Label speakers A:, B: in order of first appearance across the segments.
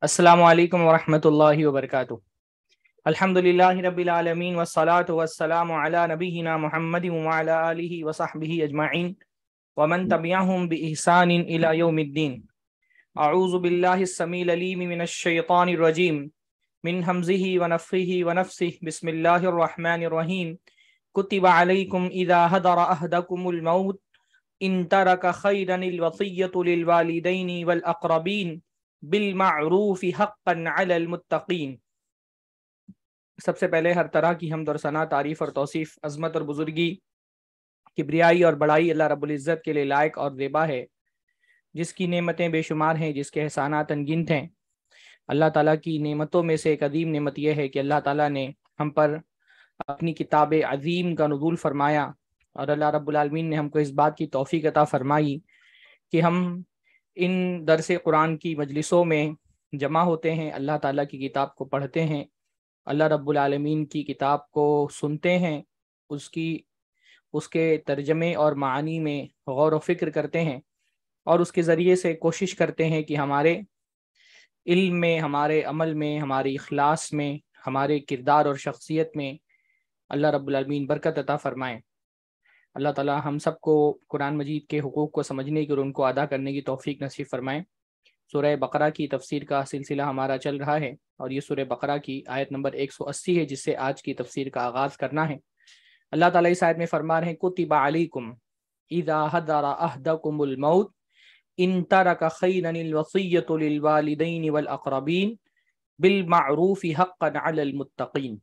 A: السلام عليكم ورحمة الله وبركاته الحمد لله رب العالمين والصلاة والسلام على نبينا محمد وعلى آله وصحبه أجمعين ومن تبعهم بإحسان إلى يوم الدين أعوذ بالله السميع العليم من الشيطان الرجيم من همزه ونفخه ونفسه بسم الله الرحمن الرحيم كتب عليكم إذا هدر أهدكم الموت إن ترك خيرا الوصية للوالدين والأقربين बिलमारूफ़ी हक़ीन सबसे पहले हर तरह की हमद और सना तारीफ़ और तोसीफ़ अजमत और बुज़ुर्गी किब्रियाई और बड़ाई अल्लाह रबुल्ज़त के लिए लायक और रेबा है जिसकी नेमतें बेशुमार हैं जिसके एहसानात अनगिनत हैं अल्लाह ताला की नेमतों में से एक अदीम नेमत यह है कि अल्लाह ताला ने हम पर अपनी किताब अजीम का नजूल फरमाया और अल्लाह रब्बुल रबालमीन ने हमको इस बात की तोफ़ी अता फरमाई कि हम इन दरस कुरान की मजलिसों में जमा होते हैं अल्लाह ताला की किताब को पढ़ते हैं अल्लाह रब्बुल आलमीन की किताब को सुनते हैं उसकी उसके तर्जमे और मानी में गौर व फिक्र करते हैं और उसके ज़रिए से कोशिश करते हैं कि हमारे इल्म में हमारे अमल में हमारी अखलास में हमारे किरदार और शख्सियत में अल्लाह रब्बुल बरकत अता फ़रमाएँ अल्लाह ताला हम सबको कुरान मजीद के हकूक़ को समझने की और उनको अदा करने की तोफ़ी नसीब फ़रमाएँ सुरह बकरा की तफसीर का सिलसिला हमारा चल रहा है और ये सुरह बकरा की आयत नंबर 180 है जिससे आज की तफसीर का आगाज़ करना है अल्लाह ताला इस आयत में फरमा रहे कुतिबा अलैकुम इदा हदरा अहदकुमुल मौत इन तरक खैरन वसीयत लिल वालिदैन वल अकरबीन बिल हक़्क़न अलल मुत्तकीन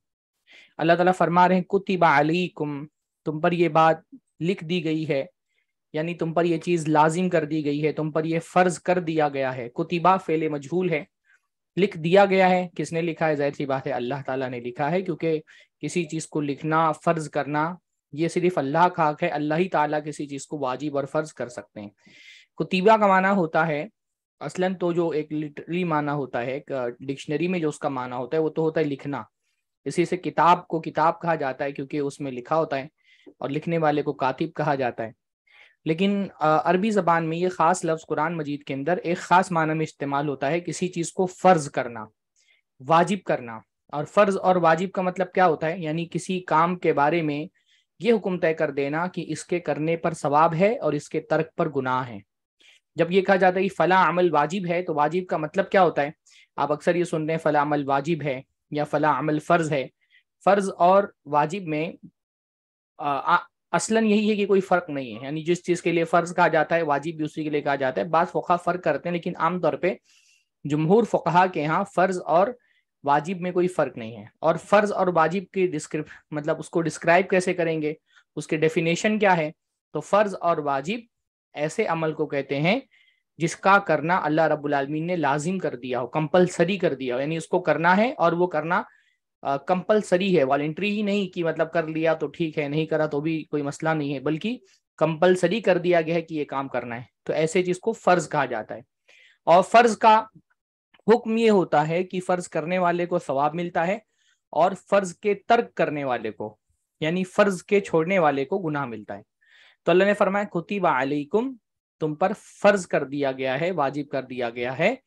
A: अल्लाह ताला फरमा रहे हैं कुतिबा अलैकुम तुम पर यह बात लिख दी गई है यानी तुम पर यह चीज लाजिम कर दी गई है तुम पर यह फर्ज कर दिया गया है कुतिबा फेले मजहूल है लिख दिया गया है किसने लिखा है जाहिर सी बात है अल्लाह ताला ने लिखा है क्योंकि किसी चीज को लिखना फर्ज करना ये सिर्फ अल्लाह का हक है अल्लाह ही ताला किसी चीज को वाजिब और फर्ज कर सकते हैं कुतिबा का माना होता है असलन तो जो एक लिटरली माना होता है डिक्शनरी में जो उसका माना होता है वो तो होता है लिखना इसी से किताब को किताब कहा जाता है क्योंकि उसमें लिखा होता है और लिखने वाले को कातिब कहा जाता है लेकिन अरबी ज़बान में ये ख़ास लफ्ज़ कुरान मजीद के अंदर एक ख़ास माना में इस्तेमाल होता है किसी चीज़ को फ़र्ज़ करना वाजिब करना और फ़र्ज़ और वाजिब का मतलब क्या होता है यानी किसी काम के बारे में ये हुक्म तय कर देना कि इसके करने पर सवाब है और इसके तर्क पर गुनाह है जब ये कहा जाता है कि फ़ला अमल वाजिब है तो वाजिब का मतलब क्या होता है आप अक्सर ये सुन रहे हैं फ़ला अमल वाजिब है या फ़ला अमल फ़र्ज़ है फ़र्ज़ और वाजिब में असलन यही है कि कोई फर्क नहीं है यानी जिस चीज के लिए फर्ज कहा जाता है वाजिब भी उसी के लिए कहा जाता है बाद फोखा फर्क करते हैं लेकिन आमतौर पर जमहूर फ़ोहा के यहाँ फर्ज और वाजिब में कोई फर्क नहीं है और फर्ज और वाजिब की डिस्क्रिप मतलब उसको डिस्क्राइब कैसे करेंगे उसके डेफिनेशन क्या है तो फर्ज और वाजिब ऐसे अमल को कहते हैं जिसका करना अल्लाह रब्बुल आलमीन ने लाजिम कर दिया हो कंपलसरी कर दिया हो यानी उसको करना है और वो करना कंपलसरी है वॉलेंट्री ही नहीं कि मतलब कर लिया तो ठीक है नहीं करा तो भी कोई मसला नहीं है बल्कि कंपलसरी कर दिया गया है कि ये काम करना है तो ऐसे चीज को फर्ज कहा जाता है और फर्ज का हुक्म ये होता है कि फर्ज करने वाले को सवाब मिलता है और फर्ज के तर्क करने वाले को यानी फर्ज के छोड़ने वाले को गुनाह मिलता है तो अल्लाह ने फरमाया कुतिबा अलैकुम तुम पर फर्ज कर दिया गया है वाजिब कर दिया गया है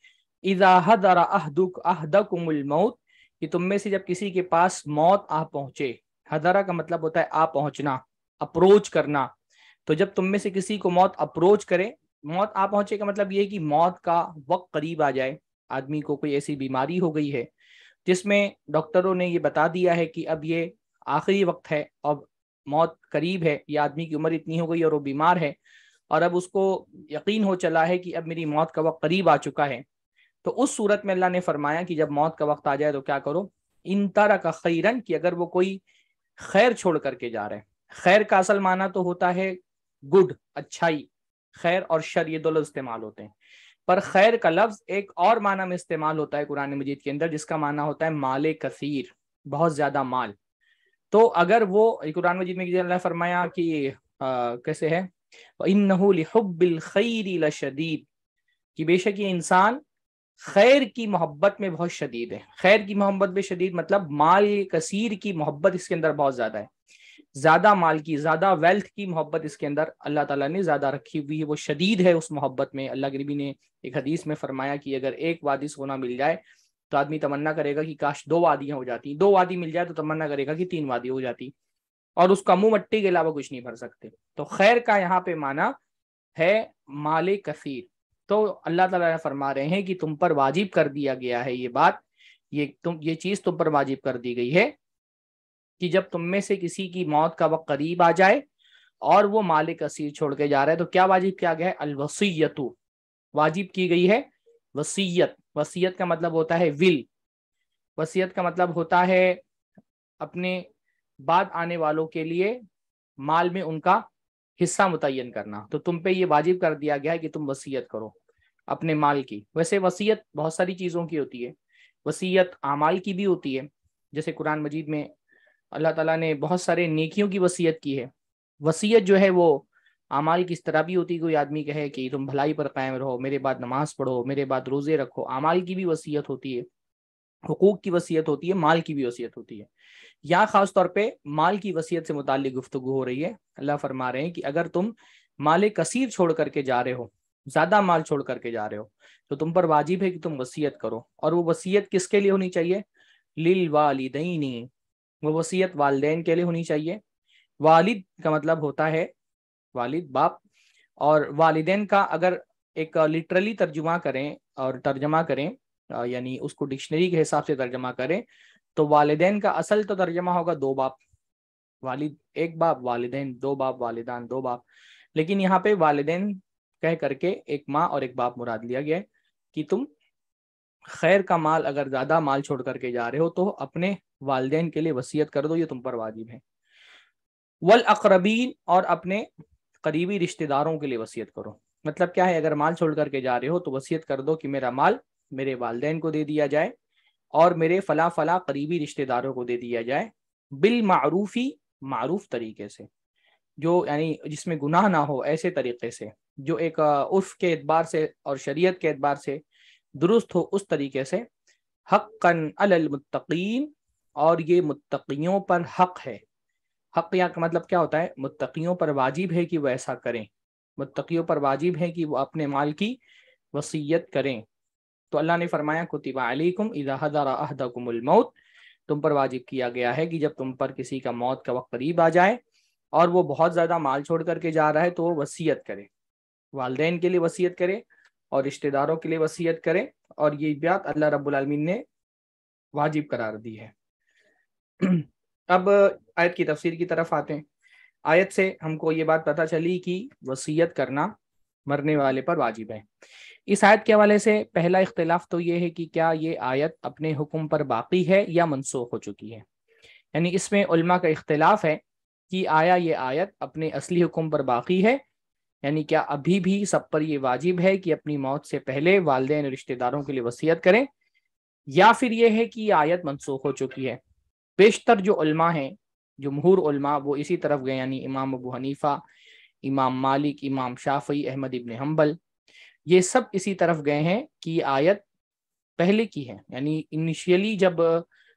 A: इजाहदुक अहदकुमुल मौत कि तुम में से जब किसी के पास मौत आ पहुंचे हजारा का मतलब होता है आ पहुंचना अप्रोच करना तो जब तुम में से किसी को मौत अप्रोच करे मौत आ पहुंचे का मतलब ये कि मौत का वक्त करीब आ जाए आदमी को कोई ऐसी बीमारी हो गई है जिसमें डॉक्टरों ने ये बता दिया है कि अब ये आखिरी वक्त है अब मौत करीब है या आदमी की उम्र इतनी हो गई और वो बीमार है और अब उसको यकीन हो चला है कि अब मेरी मौत का वक्त करीब आ चुका है तो उस सूरत में अल्लाह ने फरमाया कि जब मौत का वक्त आ जाए तो क्या करो इन तरह का खैरन कि अगर वो कोई खैर छोड़ करके जा रहे हैं खैर का असल माना तो होता है गुड अच्छाई खैर और शर ये दो इस्तेमाल होते हैं पर खैर का लफ्ज एक और माना में इस्तेमाल होता है कुरान मजीद के अंदर जिसका माना होता है माल कसीर बहुत ज्यादा माल तो अगर वो कुरान मजीद में अल्लाह फरमाया कि आ, कैसे है इन नहबिल खैरी लशदीद कि बेशक ये इंसान खैर की मोहब्बत में बहुत शदीद है खैर की मोहब्बत में शदीद मतलब माल कसीर की मोहब्बत इसके अंदर बहुत ज़्यादा है ज़्यादा माल की ज़्यादा वेल्थ की मोहब्बत इसके अंदर अल्लाह ताला ने ज़्यादा रखी हुई है वो शदीद है उस मोहब्बत में अल्लाह के नबी ने एक हदीस में फरमाया कि अगर एक वादी सोना मिल जाए तो आदमी तमन्ना करेगा कि काश दो वादियाँ हो जाती दो वादी मिल जाए तो तमन्ना करेगा कि तीन वादी हो जाती और उसका मुंह मट्टी के अलावा कुछ नहीं भर सकते तो खैर का यहाँ पे माना है माल कसीर तो अल्लाह ताला फरमा रहे हैं कि तुम पर वाजिब कर दिया गया है ये बात ये तुम ये चीज़ तुम पर वाजिब कर दी गई है कि जब तुम में से किसी की मौत का वक्त करीब आ जाए और वो मालिक असीर छोड़ के जा रहा है तो क्या वाजिब किया गया है अलवसीयतु वाजिब की गई है वसीयत वसीयत का मतलब होता है विल वसीयत का मतलब होता है अपने बाद आने वालों के लिए माल में उनका हिस्सा मुतन करना तो तुम पे ये वाजिब कर दिया गया है कि तुम वसीयत करो अपने माल की वैसे वसीयत बहुत सारी चीज़ों की होती है वसीयत आमाल की भी होती है जैसे कुरान मजीद में अल्लाह ताला ने बहुत सारे नेकियों की वसीयत की है वसीयत जो है वो अमाल किस तरह भी होती है कोई आदमी कहे कि तुम भलाई पर कायम रहो मेरे बाद नमाज पढ़ो मेरे बाद रोज़े रखो आमाल की भी वसीयत होती है हकूक़ की वसीयत होती है माल की भी वसीयत होती है यहाँ ख़ास तौर पे माल की वसीयत से मुतल गुफ्तु हो रही है अल्लाह फरमा रहे हैं कि अगर तुम माल कसीर छोड़ करके जा रहे हो ज्यादा माल छोड़ करके जा रहे हो तो तुम पर वाजिब है कि तुम वसीयत करो और वो वसीयत किसके लिए होनी चाहिए लिल वालिदनी वो वसीयत वालदेन के लिए होनी चाहिए वालिद का मतलब होता है वालिद बाप और वालदेन का अगर एक लिटरली तर्जुमा करें और तर्जमा करें यानी उसको डिक्शनरी के हिसाब से तर्जमा करें तो वालदेन का असल तो तर्जमा होगा दो बाप वालिद एक बाप वालदेन दो बाप वालिदान दो बाप लेकिन यहाँ पे वालदेन कह करके एक माँ और एक बाप मुराद लिया गया है कि तुम खैर का माल अगर ज्यादा माल छोड़ करके जा रहे हो तो अपने वालदे के लिए वसीयत कर दो ये तुम पर वाजिब है वल अकरबीन और अपने करीबी रिश्तेदारों के लिए वसीयत करो मतलब क्या है अगर माल छोड़ करके जा रहे हो तो वसीयत कर दो कि मेरा माल मेरे वालदेन को दे दिया जाए और मेरे फला फला करीबी रिश्तेदारों को दे दिया जाए बिल मारूफी मारूफ तरीके से जो यानी जिसमें गुनाह ना हो ऐसे तरीके से जो एक उर्फ के एतबार से और शरीयत के एतबार से दुरुस्त हो उस तरीके से हक़न मुत्तकीन और ये मुत्तकियों पर हक है हक या का मतलब क्या होता है मुत्तकियों पर वाजिब है कि वह ऐसा करें मुत्तकियों पर वाजिब है कि वह अपने माल की वसीयत करें तो अल्लाह ने फरमाया कुतिबाकुम तुम पर वाजिब किया गया है कि जब तुम पर किसी का मौत का वक्त करीब आ जाए और वो बहुत ज़्यादा माल छोड़ करके जा रहा है तो वो वसीयत करे वालदेन के लिए वसीयत करे और रिश्तेदारों के लिए वसीयत करे और ये बात अल्लाह रबीन ने वाजिब करार दी है अब आयत की तफसीर की तरफ आते हैं आयत से हमको ये बात पता चली कि वसीयत करना मरने वाले पर वाजिब है इस आयत के हवाले से पहला इख्तलाफ तो ये है कि क्या ये आयत अपने हुक्म पर बाकी है या मनसूख हो चुकी है यानी इसमें का इख्तलाफ है कि आया ये आयत अपने असली हुक्म पर बाकी है यानी क्या अभी भी सब पर यह वाजिब है कि अपनी मौत से पहले वालदे रिश्तेदारों के लिए वसीयत करें या फिर यह है कि आयत मनसूख हो चुकी है बेशतर जो उल्मा हैं महूर उल्मा वो इसी तरफ गए यानी इमाम अबू हनीफा इमाम मालिक इमाम शाफी अहमद इबन हम्बल ये सब इसी तरफ गए हैं कि आयत पहले की है यानी इनिशियली जब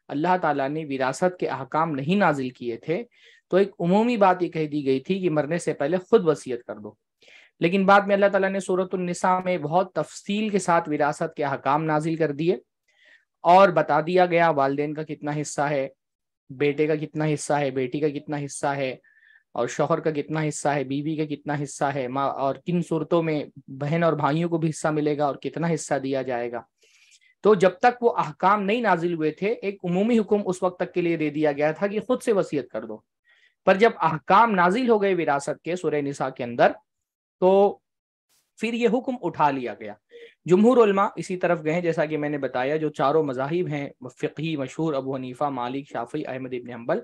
A: अल्लाह ताला ने विरासत के अहकाम नहीं नाजिल किए थे तो एक उमूमी बात ये कह दी गई थी कि मरने से पहले खुद वसीयत कर दो लेकिन बाद में अल्लाह तला ने सूरतनसा में बहुत तफसील के साथ विरासत के अहकाम नाजिल कर दिए और बता दिया गया वालदेन का कितना हिस्सा है बेटे का कितना हिस्सा है बेटी का कितना हिस्सा है और शोहर का कितना हिस्सा है बीवी का कितना हिस्सा है माँ और किन सूरतों में बहन और भाइयों को भी हिस्सा मिलेगा और कितना हिस्सा दिया जाएगा तो जब तक वो अहकाम नहीं नाजिल हुए थे एक उमूमी हुक्म उस वक्त तक के लिए दे दिया गया था कि खुद से वसीयत कर दो पर जब अहकाम नाजिल हो गए विरासत के सुरह निसा के अंदर तो फिर ये हुक्म उठा लिया गया जमहूर इसी तरफ गए जैसा कि मैंने बताया जो चारों मजाहिब हैं फ़िकी मशहूर अबू हनीफा मालिक शाफी अहमद इबन हम्बल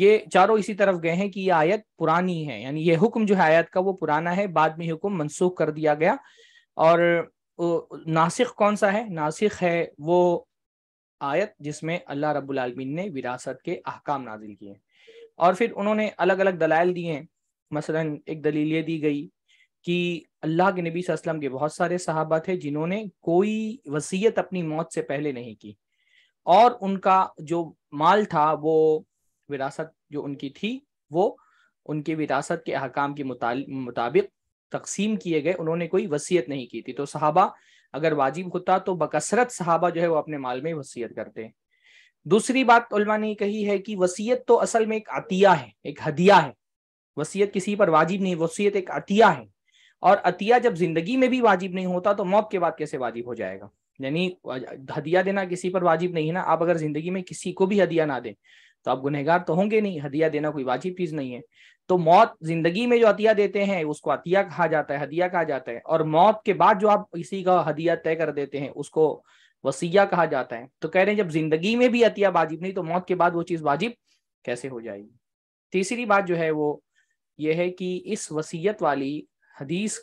A: ये चारों इसी तरफ गए हैं कि ये आयत पुरानी है यानी ये हुक्म जो है आयत का वो पुराना है बाद में हुक्म मनसूख कर दिया गया और नासिक कौन सा है नासिक है वो आयत जिसमें अल्लाह रबालमीन ने विरासत के अहकाम नाजिल किए और फिर उन्होंने अलग अलग दलाइल दिए मसलन एक दलील ये दी गई कि अल्लाह के नबी वसल्लम के बहुत सारे सहाबा थे जिन्होंने कोई वसीयत अपनी मौत से पहले नहीं की और उनका जो माल था वो विरासत जो उनकी थी वो उनके विरासत के अहकाम के मुताबिक तकसीम किए गए उन्होंने कोई वसीयत नहीं की थी तो सहाबा अगर वाजिब होता तो बकसरत सहाबा जो है वो अपने माल में वसीयत करते हैं दूसरी बात उलमा ने कही है कि वसीयत तो असल में एक अतिया है एक हदिया है वसीयत किसी पर वाजिब नहीं वसीयत एक अतिया है और अतिया जब जिंदगी में भी वाजिब नहीं होता तो मौत के बाद कैसे वाजिब हो जाएगा यानी हदिया देना किसी पर वाजिब नहीं है ना आप अगर जिंदगी में किसी को भी हदिया ना दें तो आप गुनहगार तो होंगे नहीं हदिया देना कोई वाजिब चीज नहीं है तो मौत जिंदगी में जो अतिया देते हैं उसको अतिया कहा जाता है हदिया कहा जाता है और मौत के बाद जो आप किसी का हदिया तय कर देते हैं उसको वसीया कहा जाता है तो कह रहे हैं जब जिंदगी में भी अतिया वाजिब नहीं तो मौत के बाद वो चीज वाजिब कैसे हो जाएगी तीसरी बात जो है वो ये है कि इस वसीयत वाली हदीस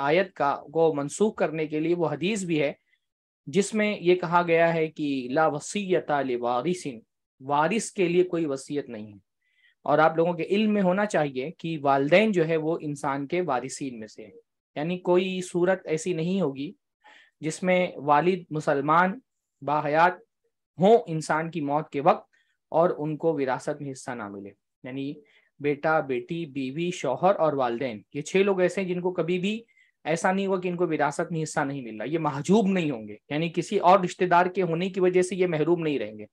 A: आयत का को मनसूख करने के लिए वो हदीस भी है जिसमें ये कहा गया है कि ला वसीयत वारिसिन वारिस के लिए कोई वसीयत नहीं है और आप लोगों के इल्म में होना चाहिए कि वालदे जो है वो इंसान के वारिसिन में से है यानी कोई सूरत ऐसी नहीं होगी जिसमें वालिद मुसलमान बाहयात हों इंसान की मौत के वक्त और उनको विरासत में हिस्सा ना मिले यानी बेटा बेटी बीवी शोहर और वालदेन ये छह लोग ऐसे हैं जिनको कभी भी ऐसा नहीं होगा कि इनको विरासत में हिस्सा नहीं मिल रहा ये महजूब नहीं होंगे यानी किसी और रिश्तेदार के होने की वजह से ये महरूम नहीं रहेंगे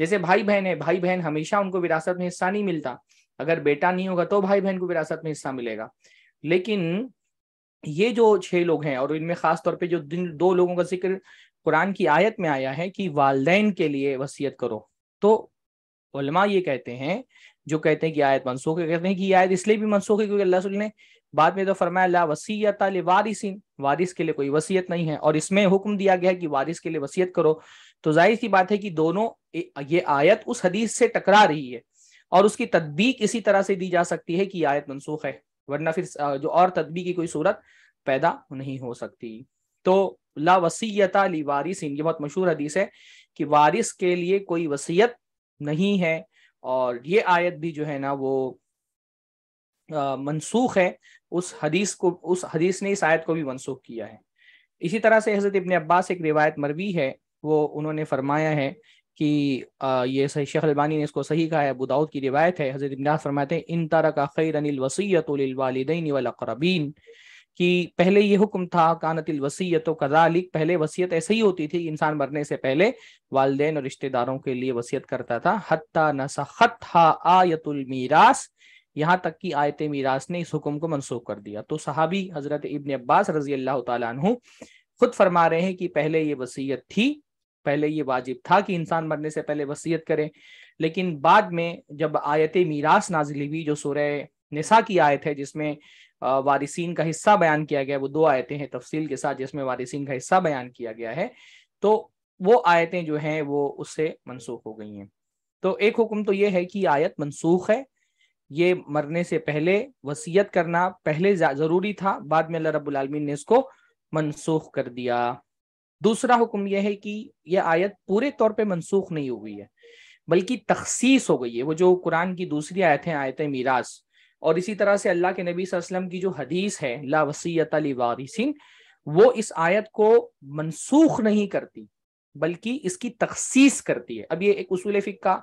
A: जैसे भाई बहन है भाई बहन हमेशा उनको विरासत में हिस्सा नहीं मिलता अगर बेटा नहीं होगा तो भाई बहन को विरासत में हिस्सा मिलेगा लेकिन ये जो छह लोग हैं और इनमें खास तौर पे जो दिन दो लोगों का जिक्र कुरान की आयत में आया है कि वालदेन के लिए वसीयत करो तो उलमा ये कहते हैं जो कहते हैं कि आयत मनसूख है कहते हैं कि आयत इसलिए भी मनसूख है क्योंकि अल्लाह ने बाद में तो फरमाया ला वसीयत वारिसिन वारिस के लिए कोई वसीयत नहीं है और इसमें हुक्म दिया गया है कि वारिस के लिए वसीयत करो तो जाहिर सी बात है कि दोनों ये आयत उस हदीस से टकरा रही है और उसकी तदबीक इसी तरह से दी जा सकती है कि आयत मनसूख है वरना फिर जो और तदबी की कोई सूरत पैदा नहीं हो सकती तो ला वसीयत ली वारिस ये बहुत मशहूर हदीस है कि वारिस के लिए कोई वसीयत नहीं है और ये आयत भी जो है ना वो मनसूख है उस हदीस को उस हदीस ने इस आयत को भी मनसूख किया है इसी तरह से हज़रत इबन अब्बास एक रिवायत मरवी है वो उन्होंने फरमाया है कि ये सही शेख अलबानी ने इसको सही कहा है अबू दाऊद की रिवायत है हज़रत इबन फरमाते हैं इन तरह का खैर अनिल वसीयत वालदेन वालकरबीन कि पहले ये हुक्म था कानतिल वसीयत कदालिक पहले वसीयत ऐसे ही होती थी इंसान मरने से पहले वालदेन और रिश्तेदारों के लिए वसीयत करता था हत्ता नसखत आयतुल मीरास यहाँ तक कि आयत मीरास ने इस हुक्म को मनसूख कर दिया तो सहाबी हजरत इबन अब्बास रजी अल्लाह तु खुद फरमा रहे हैं कि पहले ये वसीयत थी पहले ये वाजिब था कि इंसान मरने से पहले वसीयत करे लेकिन बाद में जब आयत मीरास नाजिल हुई जो सूरह निसा की आयत है जिसमें वारिसीन का हिस्सा बयान किया गया है वो दो आयतें हैं तफसील के साथ जिसमें वारिसीन का हिस्सा बयान किया गया है तो वो आयतें जो हैं वो उससे मनसूख हो गई हैं तो एक हुक्म तो ये है कि आयत मनसूख है ये मरने से पहले वसीयत करना पहले ज़रूरी था बाद में अल्लाह रब्बुल ने इसको मनसूख कर दिया दूसरा हुक्म यह है कि यह आयत पूरे तौर पे मनसूख नहीं हुई है बल्कि तखसीस हो गई है वो जो कुरान की दूसरी आयत है आयत मीरास और इसी तरह से अल्लाह के नबी वसल्लम की जो हदीस है ला वसीयत वारिसिन वो इस आयत को मनसूख नहीं करती बल्कि इसकी तखसीस करती है अब ये एक उसूल फिक का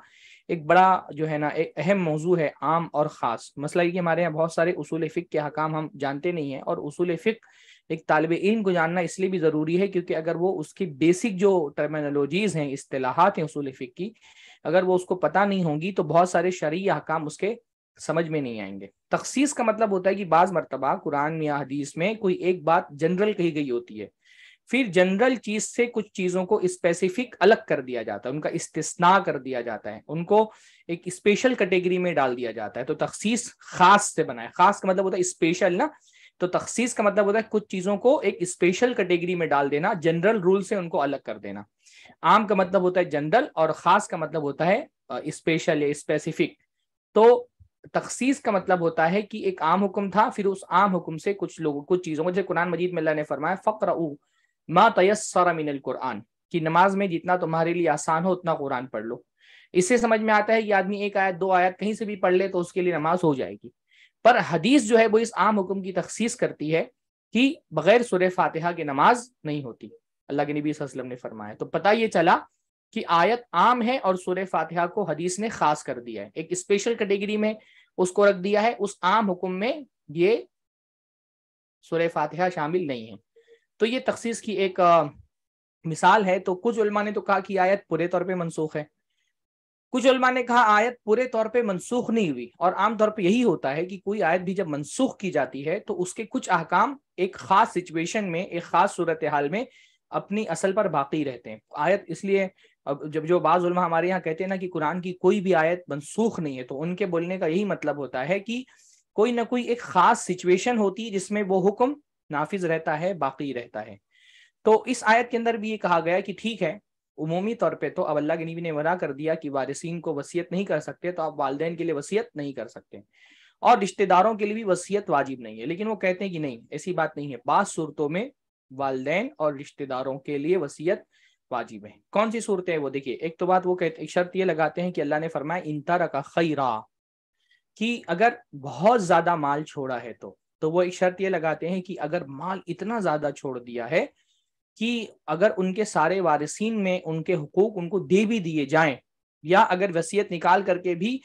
A: एक बड़ा जो है ना एक अहम मौजू है आम और ख़ास मसला ये कि हमारे यहाँ बहुत सारे उसूल फ़िक के हकाम हम जानते नहीं हैं और उसूल फ़िक एक तालब इन को जानना इसलिए भी ज़रूरी है क्योंकि अगर वो उसकी बेसिक जो टर्मिनोलॉजीज़ हैं असलाहत हैं उसूल फ़िक की अगर वो उसको पता नहीं होंगी तो बहुत सारे शरीय हकाम उसके समझ में नहीं आएंगे तखसीस का मतलब होता है कि बाज मरतबा कुरान या हदीस में कोई एक बात जनरल कही गई होती है फिर जनरल चीज से कुछ चीजों को स्पेसिफिक अलग कर दिया जाता है उनका इस्तना कर दिया जाता है उनको एक स्पेशल कैटेगरी में डाल दिया जाता है तो तखसीस खास से बनाए खास का मतलब होता है स्पेशल ना तो तखसीस का मतलब होता है कुछ चीजों को एक स्पेशल कैटेगरी में डाल देना जनरल रूल से उनको अलग कर देना आम का मतलब होता है जनरल और खास का मतलब होता है स्पेशल या स्पेसिफिक तो तखसीस का मतलब होता है कि एक आम हुक्म था फिर उस आम हुक्म से कुछ लोगों कुछ चीज़ों को जैसे कुरान मजीद में अल्लाह ने फरमाया उ मा तयसर मिनल कुरान कि नमाज में जितना तुम्हारे लिए आसान हो उतना कुरान पढ़ लो इससे समझ में आता है कि आदमी एक आयत दो आयत कहीं से भी पढ़ ले तो उसके लिए नमाज हो जाएगी पर हदीस जो है वो इस आम हुक्म की तखसीस करती है कि बगैर सुर फातिहा की नमाज नहीं होती अल्लाह के नबी वसल्लम ने फरमाया तो पता ये चला कि आयत आम है और सूर्य फातिहा को हदीस ने खास कर दिया है एक स्पेशल कैटेगरी में उसको रख दिया है उस आम हुक्म में ये सूर्य फातिहा शामिल नहीं है तो ये तखसीस की एक आ, मिसाल है तो कुछ उलमा ने तो कहा कि आयत पूरे तौर पे मनसूख है कुछ उलमा ने कहा आयत पूरे तौर पे मनसूख नहीं हुई और आमतौर पे यही होता है कि कोई आयत भी जब मनसूख की जाती है तो उसके कुछ अहकाम एक खास सिचुएशन में एक खास सूरत हाल में अपनी असल पर बाकी रहते हैं आयत इसलिए अब जब जो बाज उलमा हमारे यहाँ कहते हैं ना कि कुरान की कोई भी आयत मनसूख नहीं है तो उनके बोलने का यही मतलब होता है कि कोई ना कोई एक खास सिचुएशन होती है जिसमें वो हुक्म नाफिज रहता है बाकी रहता है तो इस आयत के अंदर भी ये कहा गया कि ठीक है उमूमी तौर पे तो अब अल्लाह के नबी ने मना कर दिया कि वारिसन को वसीयत नहीं कर सकते तो आप वालदेन के लिए वसीयत नहीं कर सकते और रिश्तेदारों के लिए भी वसीयत वाजिब नहीं है लेकिन वो कहते हैं कि नहीं ऐसी बात नहीं है बाद सूरतों में वालदेन और रिश्तेदारों के लिए वसीयत वाजिब है कौन सी सूरत है वो देखिए एक तो बात वो कहते एक शर्त ये लगाते हैं कि अल्लाह ने फरमाया इन का खैरा कि अगर बहुत ज्यादा माल छोड़ा है तो तो वो एक शर्त ये लगाते हैं कि अगर माल इतना ज्यादा छोड़ दिया है कि अगर उनके सारे वारिसीन में उनके हकूक उनको दे भी दिए जाए या अगर वसीयत निकाल करके भी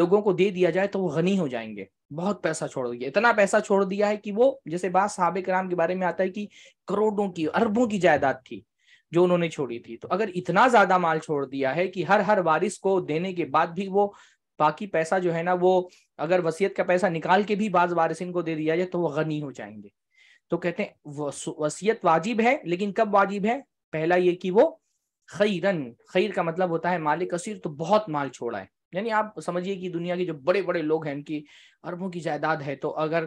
A: लोगों को दे दिया जाए तो वो गनी हो जाएंगे बहुत पैसा छोड़ दिया इतना पैसा छोड़ दिया है कि वो जैसे बात साहब कराम के बारे में आता है कि करोड़ों की अरबों की जायदाद थी जो उन्होंने छोड़ी थी तो अगर इतना ज्यादा माल छोड़ दिया है कि हर हर वारिस को देने के बाद भी वो बाकी पैसा जो है ना वो अगर वसीयत का पैसा निकाल के भी बाज वारिसिन को दे दिया जाए तो वो गनी हो जाएंगे तो कहते हैं वसीयत वाजिब है लेकिन कब वाजिब है पहला ये कि वो खैरन खैर का मतलब होता है मालिक असीर तो बहुत माल छोड़ा है यानी आप समझिए कि दुनिया के जो बड़े बड़े लोग हैं उनकी अरबों की जायदाद है तो अगर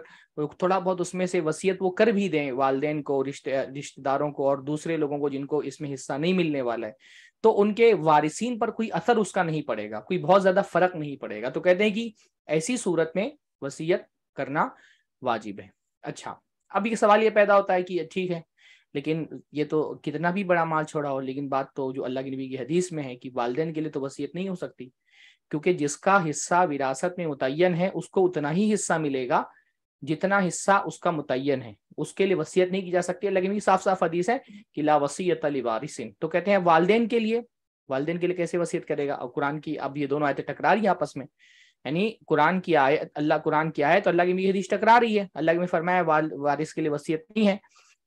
A: थोड़ा बहुत उसमें से वसीयत वो कर भी दें वालदेन को रिश्ते रिश्तेदारों को और दूसरे लोगों को जिनको इसमें हिस्सा नहीं मिलने वाला है तो उनके वारिसीन पर कोई असर उसका नहीं पड़ेगा कोई बहुत ज्यादा फर्क नहीं पड़ेगा तो कहते हैं कि ऐसी सूरत में वसीयत करना वाजिब है अच्छा अब ये सवाल ये पैदा होता है कि ठीक है लेकिन ये तो कितना भी बड़ा माल छोड़ा हो लेकिन बात तो जो अल्लाह के नबी की हदीस में है कि वालदेन के लिए तो वसीयत नहीं हो सकती क्योंकि जिसका हिस्सा विरासत में मुतयन है उसको उतना ही हिस्सा मिलेगा जितना हिस्सा उसका मुतयन है उसके लिए वसीयत नहीं की जा सकती है लेकिन ये साफ साफ हदीस है कि ला वसीयत वारिसिन तो कहते हैं वालदेन के लिए वालदेन के लिए कैसे वसीयत करेगा और कुरान की अब ये दोनों आयतें टकरा रही हैं आपस में यानी कुरान की आयत अल्लाह कुरान की आयत और अल्लाह की हदीस टकरा रही है अल्लाह में फरमाया वाल वारिस के लिए वसीयत नहीं है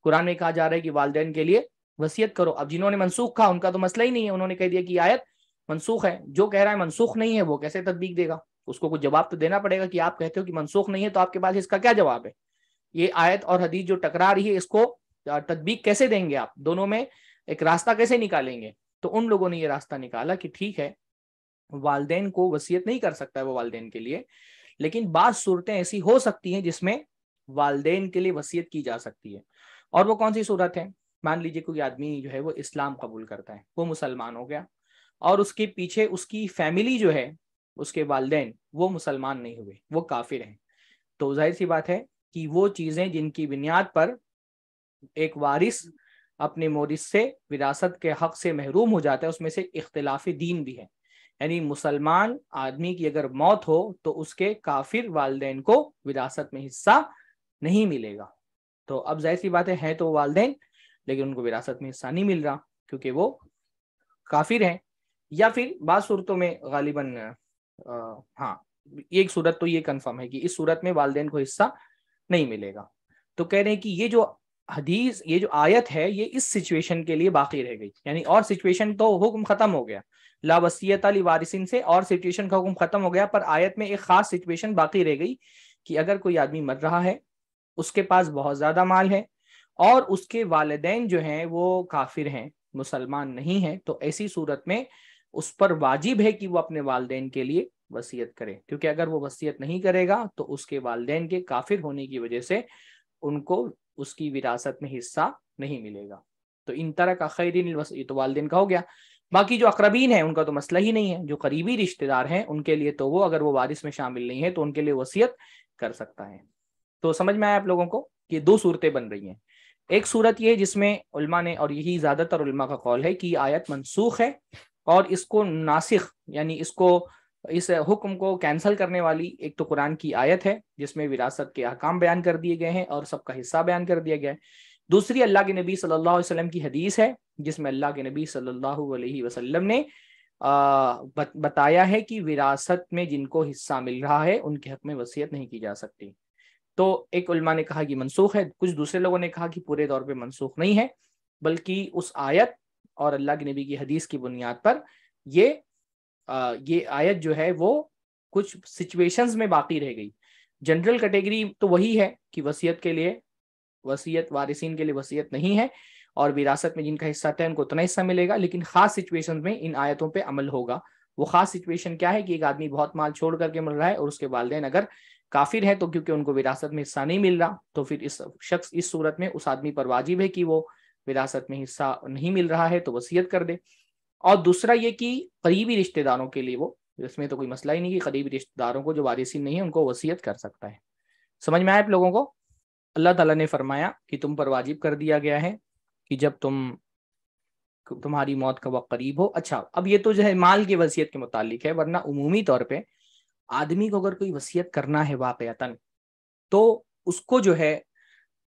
A: कुरान में कहा जा रहा है कि वालदेन के लिए वसीयत करो अब जिन्होंने मनसूख कहा उनका तो मसला ही नहीं है उन्होंने कह दिया कि आयत मनसूख है जो कह रहा है मनसूख नहीं है वो कैसे तदबीक देगा उसको कुछ जवाब तो देना पड़ेगा कि आप कहते हो कि मनसूख नहीं है तो आपके पास इसका क्या जवाब है ये आयत और हदीस जो टकरा रही है इसको तदबीक कैसे देंगे आप दोनों में एक रास्ता कैसे निकालेंगे तो उन लोगों ने ये रास्ता निकाला कि ठीक है वालदेन को वसीयत नहीं कर सकता है वो वालदेन के लिए लेकिन बाद सूरतें ऐसी हो सकती हैं जिसमें वालदेन के लिए वसीयत की जा सकती है और वो कौन सी सूरत है मान लीजिए कोई आदमी जो है वो इस्लाम कबूल करता है वो मुसलमान हो गया और उसके पीछे उसकी फैमिली जो है उसके वालदेन वो मुसलमान नहीं हुए वो काफिर हैं तो जाहिर सी बात है कि वो चीज़ें जिनकी बुनियाद पर एक वारिस अपने मोरिस से विरासत के हक से महरूम हो जाता है उसमें से इख्तलाफी दीन भी है यानी मुसलमान आदमी की अगर मौत हो तो उसके काफिर वालदे को विरासत में हिस्सा नहीं मिलेगा तो अब जाहिर सी बात है, है तो वालदेन लेकिन उनको विरासत में हिस्सा नहीं मिल रहा क्योंकि वो काफिर हैं या फिर बाद सूरतों में गालिबन हाँ एक सूरत तो ये कंफर्म है कि इस सूरत में वालदेन को हिस्सा नहीं मिलेगा तो कह रहे हैं कि ये जो हदीस ये जो आयत है ये इस सिचुएशन के लिए बाकी रह गई यानी और सिचुएशन तो हुक्म खत्म हो गया ला वसीयत अली वारिसिन से और सिचुएशन का हुक्म खत्म हो गया पर आयत में एक खास सिचुएशन बाकी रह गई कि अगर कोई आदमी मर रहा है उसके पास बहुत ज्यादा माल है और उसके वालदेन जो हैं वो काफिर हैं मुसलमान नहीं है तो ऐसी सूरत में उस पर वाजिब है कि वो अपने वालदेन के लिए वसीयत करे क्योंकि अगर वो वसीयत नहीं करेगा तो उसके वालदेन के काफिर होने की वजह से उनको उसकी विरासत में हिस्सा नहीं मिलेगा तो इन तरह का खैरिन तो वालदेन का हो गया बाकी जो अकरबीन है उनका तो मसला ही नहीं है जो करीबी रिश्तेदार हैं उनके लिए तो वो अगर वो वारिस में शामिल नहीं है तो उनके लिए वसीयत कर सकता है तो समझ में आया आप लोगों को कि दो सूरतें बन रही हैं एक सूरत ये जिसमें उल्मा ने और यही ज्यादातर उल्मा का कौल है कि आयत मनसूख है और इसको नासिक यानी इसको इस हुक्म को कैंसिल करने वाली एक तो कुरान की आयत है जिसमें विरासत के अहकाम बयान कर दिए गए हैं और सबका हिस्सा बयान कर दिया गया है दूसरी अल्लाह के नबी सल्लल्लाहु अलैहि वसल्लम की हदीस है जिसमें अल्लाह के नबी सल्लल्लाहु अलैहि वसल्लम ने बताया है कि विरासत में जिनको हिस्सा मिल रहा है उनके हक में वसीयत नहीं की जा सकती तो एक उलमा ने कहा कि मनसूख है कुछ दूसरे लोगों ने कहा कि पूरे तौर पर मनसूख नहीं है बल्कि उस आयत और अल्लाह के नबी की हदीस की बुनियाद पर ये आ, ये आयत जो है वो कुछ सिचुएशंस में बाकी रह गई जनरल कैटेगरी तो वही है कि वसीयत के लिए वसीयत वारिसिन के लिए वसीयत नहीं है और विरासत में जिनका हिस्सा था उनको उतना तो हिस्सा मिलेगा लेकिन खास सिचुएशन में इन आयतों पर अमल होगा वो खास सिचुएशन क्या है कि एक आदमी बहुत माल छोड़ करके मर रहा है और उसके वालदेन अगर काफिर है तो क्योंकि उनको विरासत में हिस्सा नहीं मिल रहा तो फिर इस शख्स इस सूरत में उस आदमी पर वाजिब है कि वो विरासत में हिस्सा नहीं मिल रहा है तो वसीयत कर दे और दूसरा ये कि करीबी रिश्तेदारों के लिए वो इसमें तो कोई मसला ही नहीं कि करीबी रिश्तेदारों को जो वारिसी नहीं है उनको वसीयत कर सकता है समझ में आए आप लोगों को अल्लाह ताला ने फरमाया कि तुम पर वाजिब कर दिया गया है कि जब तुम तुम्हारी मौत का वक्त करीब हो अच्छा अब ये तो जो है माल की वसीयत के मुतालिक है वरना उमूमी तौर पर आदमी को अगर कोई वसीयत करना है वाकयातन तो उसको जो है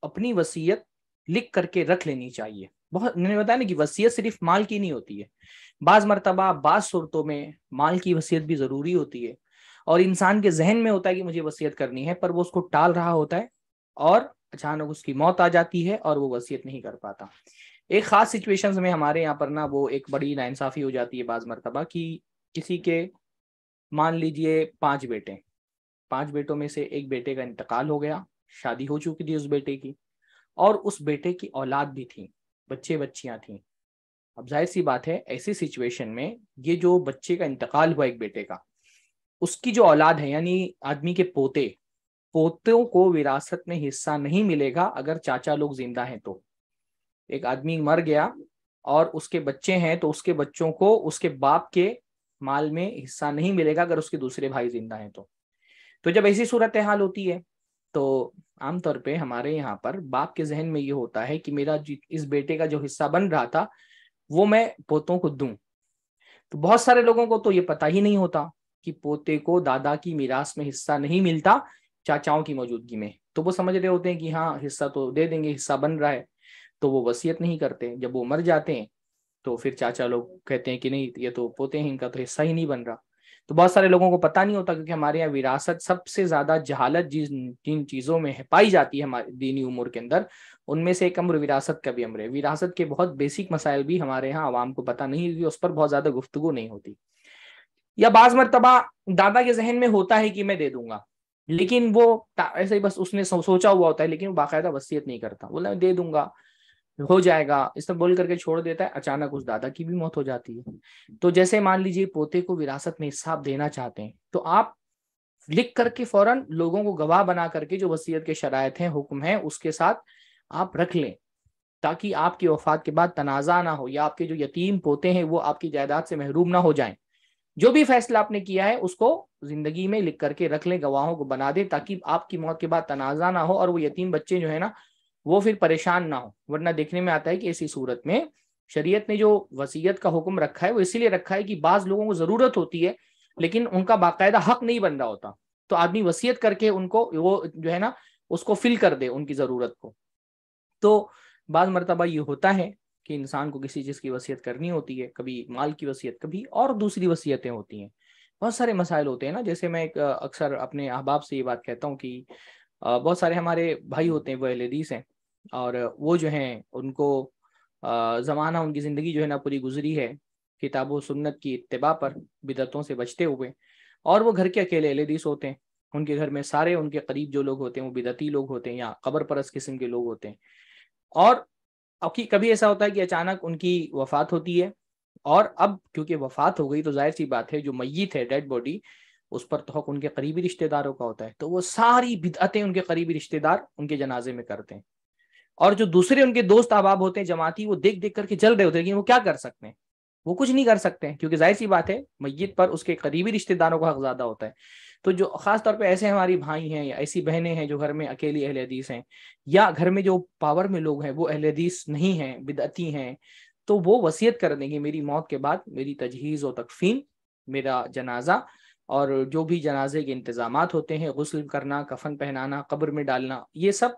A: अपनी वसीयत लिख करके रख लेनी चाहिए बहुत मैंने बताया ना कि वसीयत सिर्फ माल की नहीं होती है बाज मरतबा बाज सूरतों में माल की वसीयत भी ज़रूरी होती है और इंसान के जहन में होता है कि मुझे वसीयत करनी है पर वो उसको टाल रहा होता है और अचानक उसकी मौत आ जाती है और वो वसीयत नहीं कर पाता एक ख़ास सिचुएशंस में हमारे यहाँ पर ना वो एक बड़ी नाइंसाफ़ी हो जाती है बाज मरतबा कि किसी के मान लीजिए पाँच बेटे पाँच बेटों में से एक बेटे का इंतकाल हो गया शादी हो चुकी थी उस बेटे की और उस बेटे की औलाद भी थी बच्चे बच्चियां थी अब जाहिर सी बात है ऐसी सिचुएशन में ये जो बच्चे का इंतकाल हुआ एक बेटे का उसकी जो औलाद है यानी आदमी के पोते पोतों को विरासत में हिस्सा नहीं मिलेगा अगर चाचा लोग जिंदा हैं तो एक आदमी मर गया और उसके बच्चे हैं तो उसके बच्चों को उसके बाप के माल में हिस्सा नहीं मिलेगा अगर उसके दूसरे भाई जिंदा हैं तो तो जब ऐसी सूरत हाल होती है तो आमतौर पे हमारे यहाँ पर बाप के जहन में ये होता है कि मेरा इस बेटे का जो हिस्सा बन रहा था वो मैं पोतों को दूं तो बहुत सारे लोगों को तो ये पता ही नहीं होता कि पोते को दादा की मीरास में हिस्सा नहीं मिलता चाचाओं की मौजूदगी में तो वो समझ रहे होते हैं कि हाँ हिस्सा तो दे देंगे हिस्सा बन रहा है तो वो वसीयत नहीं करते जब वो मर जाते हैं तो फिर चाचा लोग कहते हैं कि नहीं ये तो पोते हैं इनका तो हिस्सा ही नहीं बन रहा तो बहुत सारे लोगों को पता नहीं होता क्योंकि हमारे यहाँ विरासत सबसे ज्यादा जहालत जिन जिन चीजों में है पाई जाती है हमारी दीनी उम्र के अंदर उनमें से एक अम्र विरासत का भी अम्र है विरासत के बहुत बेसिक मसाइल भी हमारे यहाँ आवाम को पता नहीं क्योंकि उस पर बहुत ज्यादा गुफ्तगु नहीं होती या बाज मरतबा दादा के जहन में होता है कि मैं दे दूंगा लेकिन वो ऐसे ही बस उसने सोचा हुआ होता है लेकिन वो बाकायदा वसीयत नहीं करता बोला मैं दे दूंगा हो जाएगा इस तरह बोल करके छोड़ देता है अचानक उस दादा की भी मौत हो जाती है तो जैसे मान लीजिए पोते को विरासत में हिस्सा देना चाहते हैं तो आप लिख करके फौरन लोगों को गवाह बना करके जो वसीयत के शरायत हैं हुक्म हैं उसके साथ आप रख लें ताकि आपकी वफात के बाद तनाज़ा ना हो या आपके जो यतीम पोते हैं वो आपकी जायदाद से महरूम ना हो जाए जो भी फैसला आपने किया है उसको जिंदगी में लिख करके रख लें गवाहों को बना दें ताकि आपकी मौत के बाद तनाज़ा ना हो और वो यतीम बच्चे जो है ना वो फिर परेशान ना हो वरना देखने में आता है कि ऐसी सूरत में शरीयत ने जो वसीयत का हुक्म रखा है वो इसीलिए रखा है कि बाज लोगों को ज़रूरत होती है लेकिन उनका बाकायदा हक नहीं बन रहा होता तो आदमी वसीयत करके उनको वो जो है ना उसको फिल कर दे उनकी ज़रूरत को तो बाद मरतबा ये होता है कि इंसान को किसी चीज़ की वसीयत करनी होती है कभी माल की वसीयत कभी और दूसरी वसीयतें होती हैं बहुत सारे मसाइल होते हैं ना जैसे मैं एक अक्सर अपने अहबाब से ये बात कहता हूँ कि बहुत सारे हमारे भाई होते हैं वो लेडीज हैं और वो जो हैं उनको ज़माना उनकी ज़िंदगी जो है ना पूरी गुजरी है किताब सुन्नत की इतबा पर बिदतों से बचते हुए और वो घर के अकेले लेडीज होते हैं उनके घर में सारे उनके करीब जो लोग होते हैं वो बिदती लोग होते हैं या कबर परस किस्म के लोग होते हैं और अब की कभी ऐसा होता है कि अचानक उनकी वफात होती है और अब क्योंकि वफात हो गई तो जाहिर सी बात है जो मैत है डेड बॉडी उस पर तो हक उनके करीबी रिश्तेदारों का होता है तो वो सारी बिदअतें उनके करीबी रिश्तेदार उनके जनाजे में करते हैं और जो दूसरे उनके दोस्त अहबाब होते हैं जमाती वो देख देख करके जल रहे होते हैं लेकिन वो क्या कर सकते हैं वो कुछ नहीं कर सकते हैं क्योंकि जाहिर सी बात है मैत पर उसके करीबी रिश्तेदारों का हक ज़्यादा होता है तो जो खास तौर पे ऐसे हमारी भाई हैं या ऐसी बहनें हैं जो घर में अकेली अहल हदीस हैं या घर में जो पावर में लोग हैं वो अहल हदीस नहीं हैं बिदअती हैं तो वो वसीयत कर देंगे मेरी मौत के बाद मेरी तजहीज़ व तकफीन मेरा जनाजा और जो भी जनाजे के इंतज़ाम होते हैं गसल करना कफन पहनाना कब्र में डालना ये सब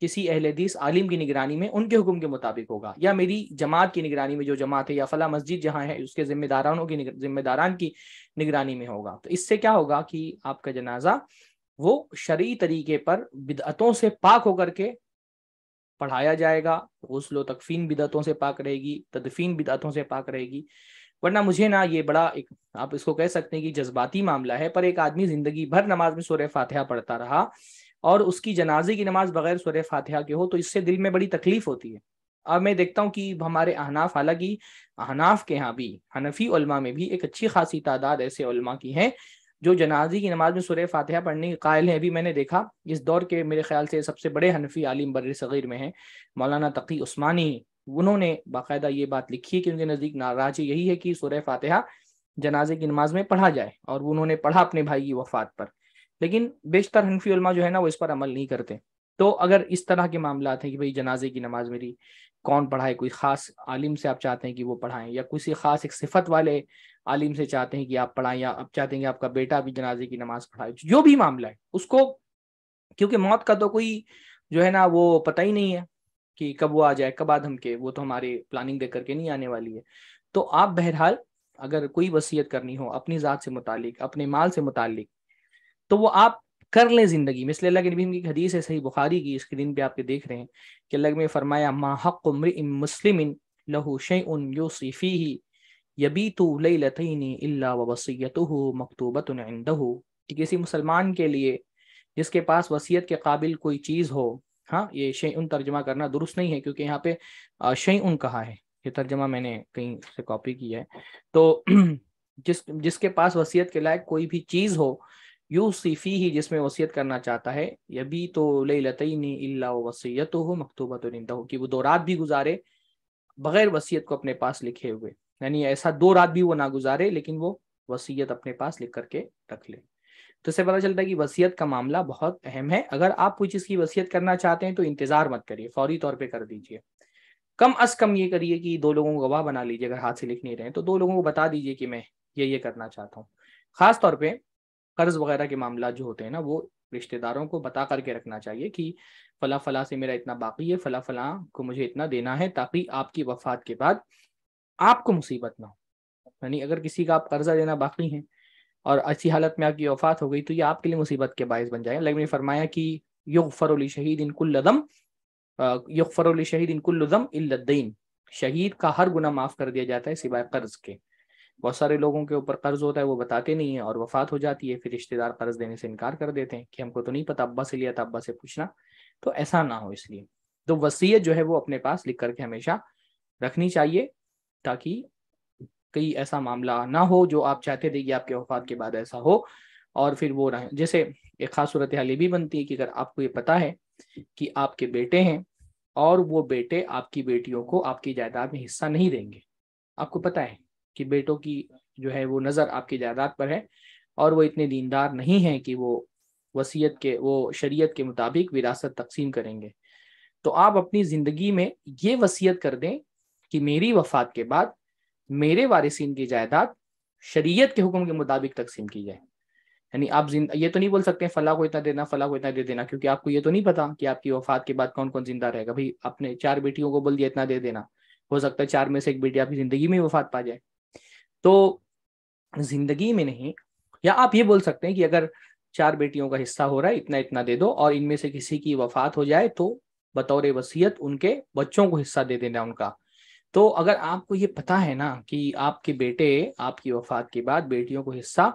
A: किसी अहलदीस आलिम की निगरानी में उनके हुक्म के मुताबिक होगा या मेरी जमात की निगरानी में जो जमात है या फला मस्जिद जहाँ है उसके जिम्मेदारानों की जिम्मेदारान की निगरानी में होगा तो इससे क्या होगा कि आपका जनाजा वो शरी तरीके पर बिदअतों से पाक होकर के पढ़ाया जाएगा गसलो तकफीन बिदअतों से पाक रहेगी तदफीन बिदअतों से पाक रहेगी वरना मुझे ना ये बड़ा एक आप इसको कह सकते हैं कि जज्बाती मामला है पर एक आदमी जिंदगी भर नमाज में सोरे फातिहा पढ़ता रहा और उसकी जनाजे की नमाज बगैर सोरे फातिहा के हो तो इससे दिल में बड़ी तकलीफ होती है अब मैं देखता हूँ कि हमारे अहनाफ हालांकि अहनाफ के यहाँ भी हनफी उलमा में भी एक अच्छी खासी तादाद ऐसे उलमा की है जो जनाजी की नमाज में सुरह फातिहा पढ़ने के कायल हैं अभी मैंने देखा इस दौर के मेरे ख्याल से सबसे बड़े हनफी आलिम बर सग़ीर में हैं मौलाना तकी उस्मानी उन्होंने बाकायदा ये बात लिखी है कि उनके नज़दीक नाराज यही है कि सुरह फातिहा जनाजे की नमाज में पढ़ा जाए और उन्होंने पढ़ा अपने भाई की वफात पर लेकिन बेशतर हनफी उलमा जो है ना वो इस पर अमल नहीं करते तो अगर इस तरह के मामला हैं कि भाई जनाजे की नमाज मेरी कौन पढ़ाए कोई ख़ास आलिम से आप चाहते हैं कि वो पढ़ाएं या किसी ख़ास एक सिफत वाले आलिम से चाहते हैं कि आप पढ़ाएं या आप चाहते हैं कि आपका बेटा भी जनाजे की नमाज पढ़ाए जो भी मामला है उसको क्योंकि मौत का तो कोई जो है ना वो पता ही नहीं है कि कब वो आ जाए कब आ धमके वो तो हमारी प्लानिंग देख करके नहीं आने वाली है तो आप बहरहाल अगर कोई वसीयत करनी हो अपनी ज़ात से मुतालिक अपने माल से मुतालिक तो वो आप कर लें ज़िंदगी में इसलिए अल्लाह के नबी की हदीस है सही बुखारी की स्क्रीन पे आपके देख रहे हैं कि अल्लाह में फरमाया मा हक मुस्लिम लहू शैन यूसीफ़ी ही यबी तो लई लतनी अल्ला वसीयत हो मकतूबत कि किसी मुसलमान के लिए जिसके पास वसीयत के काबिल कोई चीज़ हो हाँ ये शे उन तर्जमा करना दुरुस्त नहीं है क्योंकि यहाँ पे शे उन कहा है ये तर्जमा मैंने कहीं से कॉपी किया है तो जिस जिसके पास वसीयत के लायक कोई भी चीज़ हो यू सीफी ही जिसमें वसीयत करना चाहता है यभी तो ले लतनी वसीयत हो मकतूबा तो निंदा हो कि वो दो रात भी गुजारे बगैर वसीयत को अपने पास लिखे हुए यानी ऐसा दो रात भी वो ना गुजारे लेकिन वो वसीयत अपने पास लिख करके रख ले तो इससे पता चलता है कि वसीयत का मामला बहुत अहम है अगर आप कोई चीज़ की वसीयत करना चाहते हैं तो इंतज़ार मत करिए फौरी तौर पर कर दीजिए कम अज कम ये करिए कि दो लोगों को गवाह बना लीजिए अगर हाथ से लिख नहीं रहे तो दो लोगों को बता दीजिए कि मैं ये ये करना चाहता हूँ खास तौर पे कर्ज वगैरह के मामला जो होते हैं ना वो रिश्तेदारों को बता करके रखना चाहिए कि फला फला से मेरा इतना बाकी है फला फला को मुझे इतना देना है ताकि आपकी वफात के बाद आपको मुसीबत ना हो यानी अगर किसी का आप कर्जा देना बाकी है और ऐसी हालत में आपकी वफात हो गई तो ये आपके लिए मुसीबत के बायस बन जाएगा लेकिन फरमाया कि फरोली शहीद युग युगफरली शहीद इनकुल्लदम इल्लद्दीन शहीद का हर गुना माफ़ कर दिया जाता है सिवाय कर्ज के बहुत सारे लोगों के ऊपर कर्ज होता है वो बताते नहीं है और वफात हो जाती है फिर रिश्तेदार कर्ज देने से इनकार कर देते हैं कि हमको तो नहीं पता अब्बा से लिया था अब्बा से पूछना तो ऐसा ना हो इसलिए तो वसीयत जो है वो अपने पास लिख करके हमेशा रखनी चाहिए ताकि कई ऐसा मामला ना हो जो आप चाहते थे कि आपके वफात के बाद ऐसा हो और फिर वो रहे जैसे एक खास सूरत हाल ये भी बनती है कि अगर आपको ये पता है कि आपके बेटे हैं और वो बेटे आपकी बेटियों को आपकी जायदाद में हिस्सा नहीं देंगे आपको पता है कि बेटों की जो है वो नज़र आपकी जायदाद पर है और वो इतने दीनदार नहीं हैं कि वो वसीयत के वो शरीयत के मुताबिक विरासत तकसीम करेंगे तो आप अपनी ज़िंदगी में ये वसीयत कर दें कि मेरी वफात के बाद मेरे वारिसीन की जायदाद शरीयत के हुक्म के मुताबिक तकसीम की जाए यानी आप ये तो नहीं बोल सकते फला को इतना देना फला को इतना दे देना क्योंकि आपको ये तो नहीं पता कि आपकी वफात के बाद कौन कौन जिंदा रहेगा भाई अपने चार बेटियों को बोल दिया इतना दे देना हो सकता है चार में से एक बेटी आपकी जिंदगी में वफात पा जाए तो जिंदगी में नहीं या आप ये बोल सकते हैं कि अगर चार बेटियों का हिस्सा हो रहा है इतना इतना दे दो और इनमें से किसी की वफात हो जाए तो बतौर वसीयत उनके बच्चों को हिस्सा दे देना उनका तो अगर आपको ये पता है ना कि आपके बेटे आपकी वफात के बाद बेटियों को हिस्सा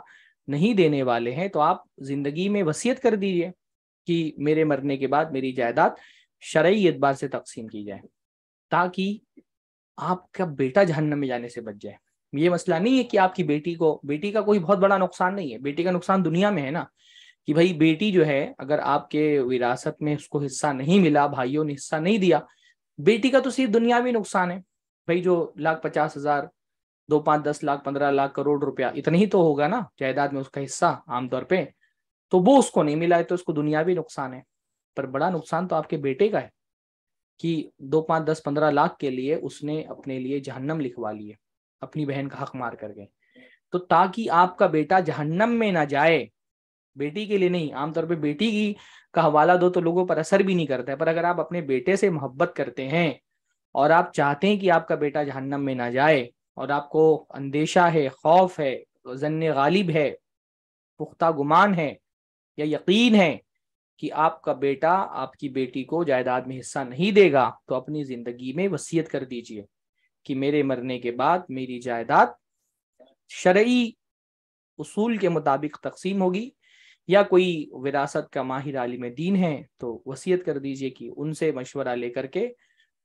A: नहीं देने वाले हैं तो आप जिंदगी में वसीयत कर दीजिए कि मेरे मरने के बाद मेरी जायदाद शरयी एतबार से तकसीम की जाए ताकि आपका बेटा जहन्न में जाने से बच जाए ये मसला नहीं है कि आपकी बेटी को बेटी का कोई बहुत बड़ा नुकसान नहीं है बेटी का नुकसान दुनिया में है ना कि भाई बेटी जो है अगर आपके विरासत में उसको हिस्सा नहीं मिला भाइयों ने हिस्सा नहीं दिया बेटी का तो सिर्फ दुनियावी नुकसान है भाई जो लाख पचास हजार दो पाँच दस लाख पंद्रह लाख करोड़ रुपया इतना ही तो होगा ना जायदाद में उसका हिस्सा आमतौर पे तो वो उसको नहीं मिला है तो उसको दुनियावी नुकसान है पर बड़ा नुकसान तो आपके बेटे का है कि दो पाँच दस पंद्रह लाख के लिए उसने अपने लिए जहन्नम लिखवा लिए अपनी बहन का हक मार कर गए तो ताकि आपका बेटा जहन्नम में ना जाए बेटी के लिए नहीं आमतौर पे बेटी की का हवाला दो तो लोगों पर असर भी नहीं करता है पर अगर आप अपने बेटे से मोहब्बत करते हैं और आप चाहते हैं कि आपका बेटा जहन्नम में ना जाए और आपको अंदेशा है खौफ है जन्न गालिब है पुख्ता गुमान है या यकीन है कि आपका बेटा आपकी बेटी को जायदाद में हिस्सा नहीं देगा तो अपनी ज़िंदगी में वसीयत कर दीजिए कि मेरे मरने के बाद मेरी जायदाद शर्य उसूल के मुताबिक तकसीम होगी या कोई विरासत का माहिर आलिम दीन है तो वसीयत कर दीजिए कि उनसे मशवरा लेकर के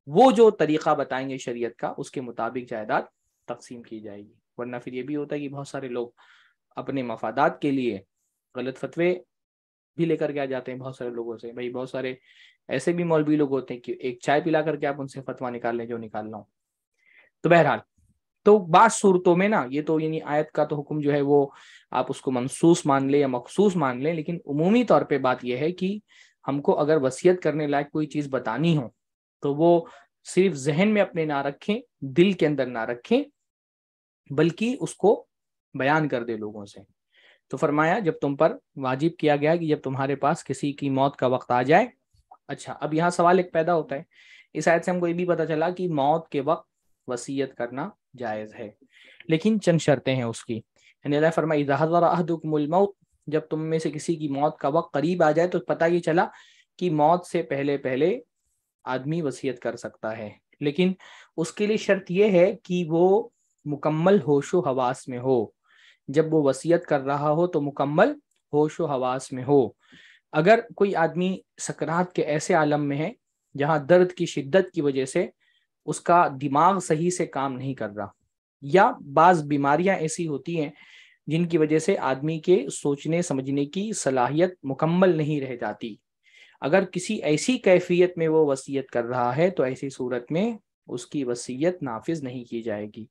A: वो जो तरीका बताएंगे शरीयत का उसके मुताबिक जायदाद तकसीम की जाएगी वरना फिर ये भी होता है कि बहुत सारे लोग अपने मफादात के लिए गलत फतवे भी लेकर के आ जाते हैं बहुत सारे लोगों से भाई बहुत सारे ऐसे भी मौलवी लोग होते हैं कि एक चाय पिला करके आप उनसे फतवा निकाल लें जो निकालना लो तो बहरहाल तो बाद सूरतों में ना ये तो यानी आयत का तो हुक्म जो है वो आप उसको मनसूस मान लें या मखसूस मान लें लेकिन उमूमी तौर पर बात यह है कि हमको अगर वसीयत करने लायक कोई चीज़ बतानी हो तो वो सिर्फ जहन में अपने ना रखें दिल के अंदर ना रखें बल्कि उसको बयान कर दे लोगों से तो फरमाया जब तुम पर वाजिब किया गया कि जब तुम्हारे पास किसी की मौत का वक्त आ जाए अच्छा अब यहाँ सवाल एक पैदा होता है इस आयत से हमको ये भी पता चला कि मौत के वक्त वसीयत करना जायज़ है लेकिन चंद शर्तें हैं उसकी यानी फरमाईमौत जब तुम में से किसी की मौत का वक्त करीब आ जाए तो पता ये चला कि मौत से पहले पहले आदमी वसीयत कर सकता है लेकिन उसके लिए शर्त यह है कि वो मुकम्मल होशो हवास में हो जब वो वसीयत कर रहा हो तो मुकम्मल होशो हवास में हो अगर कोई आदमी सकरात के ऐसे आलम में है जहाँ दर्द की शिद्दत की वजह से उसका दिमाग सही से काम नहीं कर रहा या बाज बीमारियां ऐसी होती हैं जिनकी वजह से आदमी के सोचने समझने की सलाहियत मुकम्मल नहीं रह जाती अगर किसी ऐसी कैफियत में वो वसीयत कर रहा है तो ऐसी सूरत में उसकी वसीयत नाफिज नहीं की जाएगी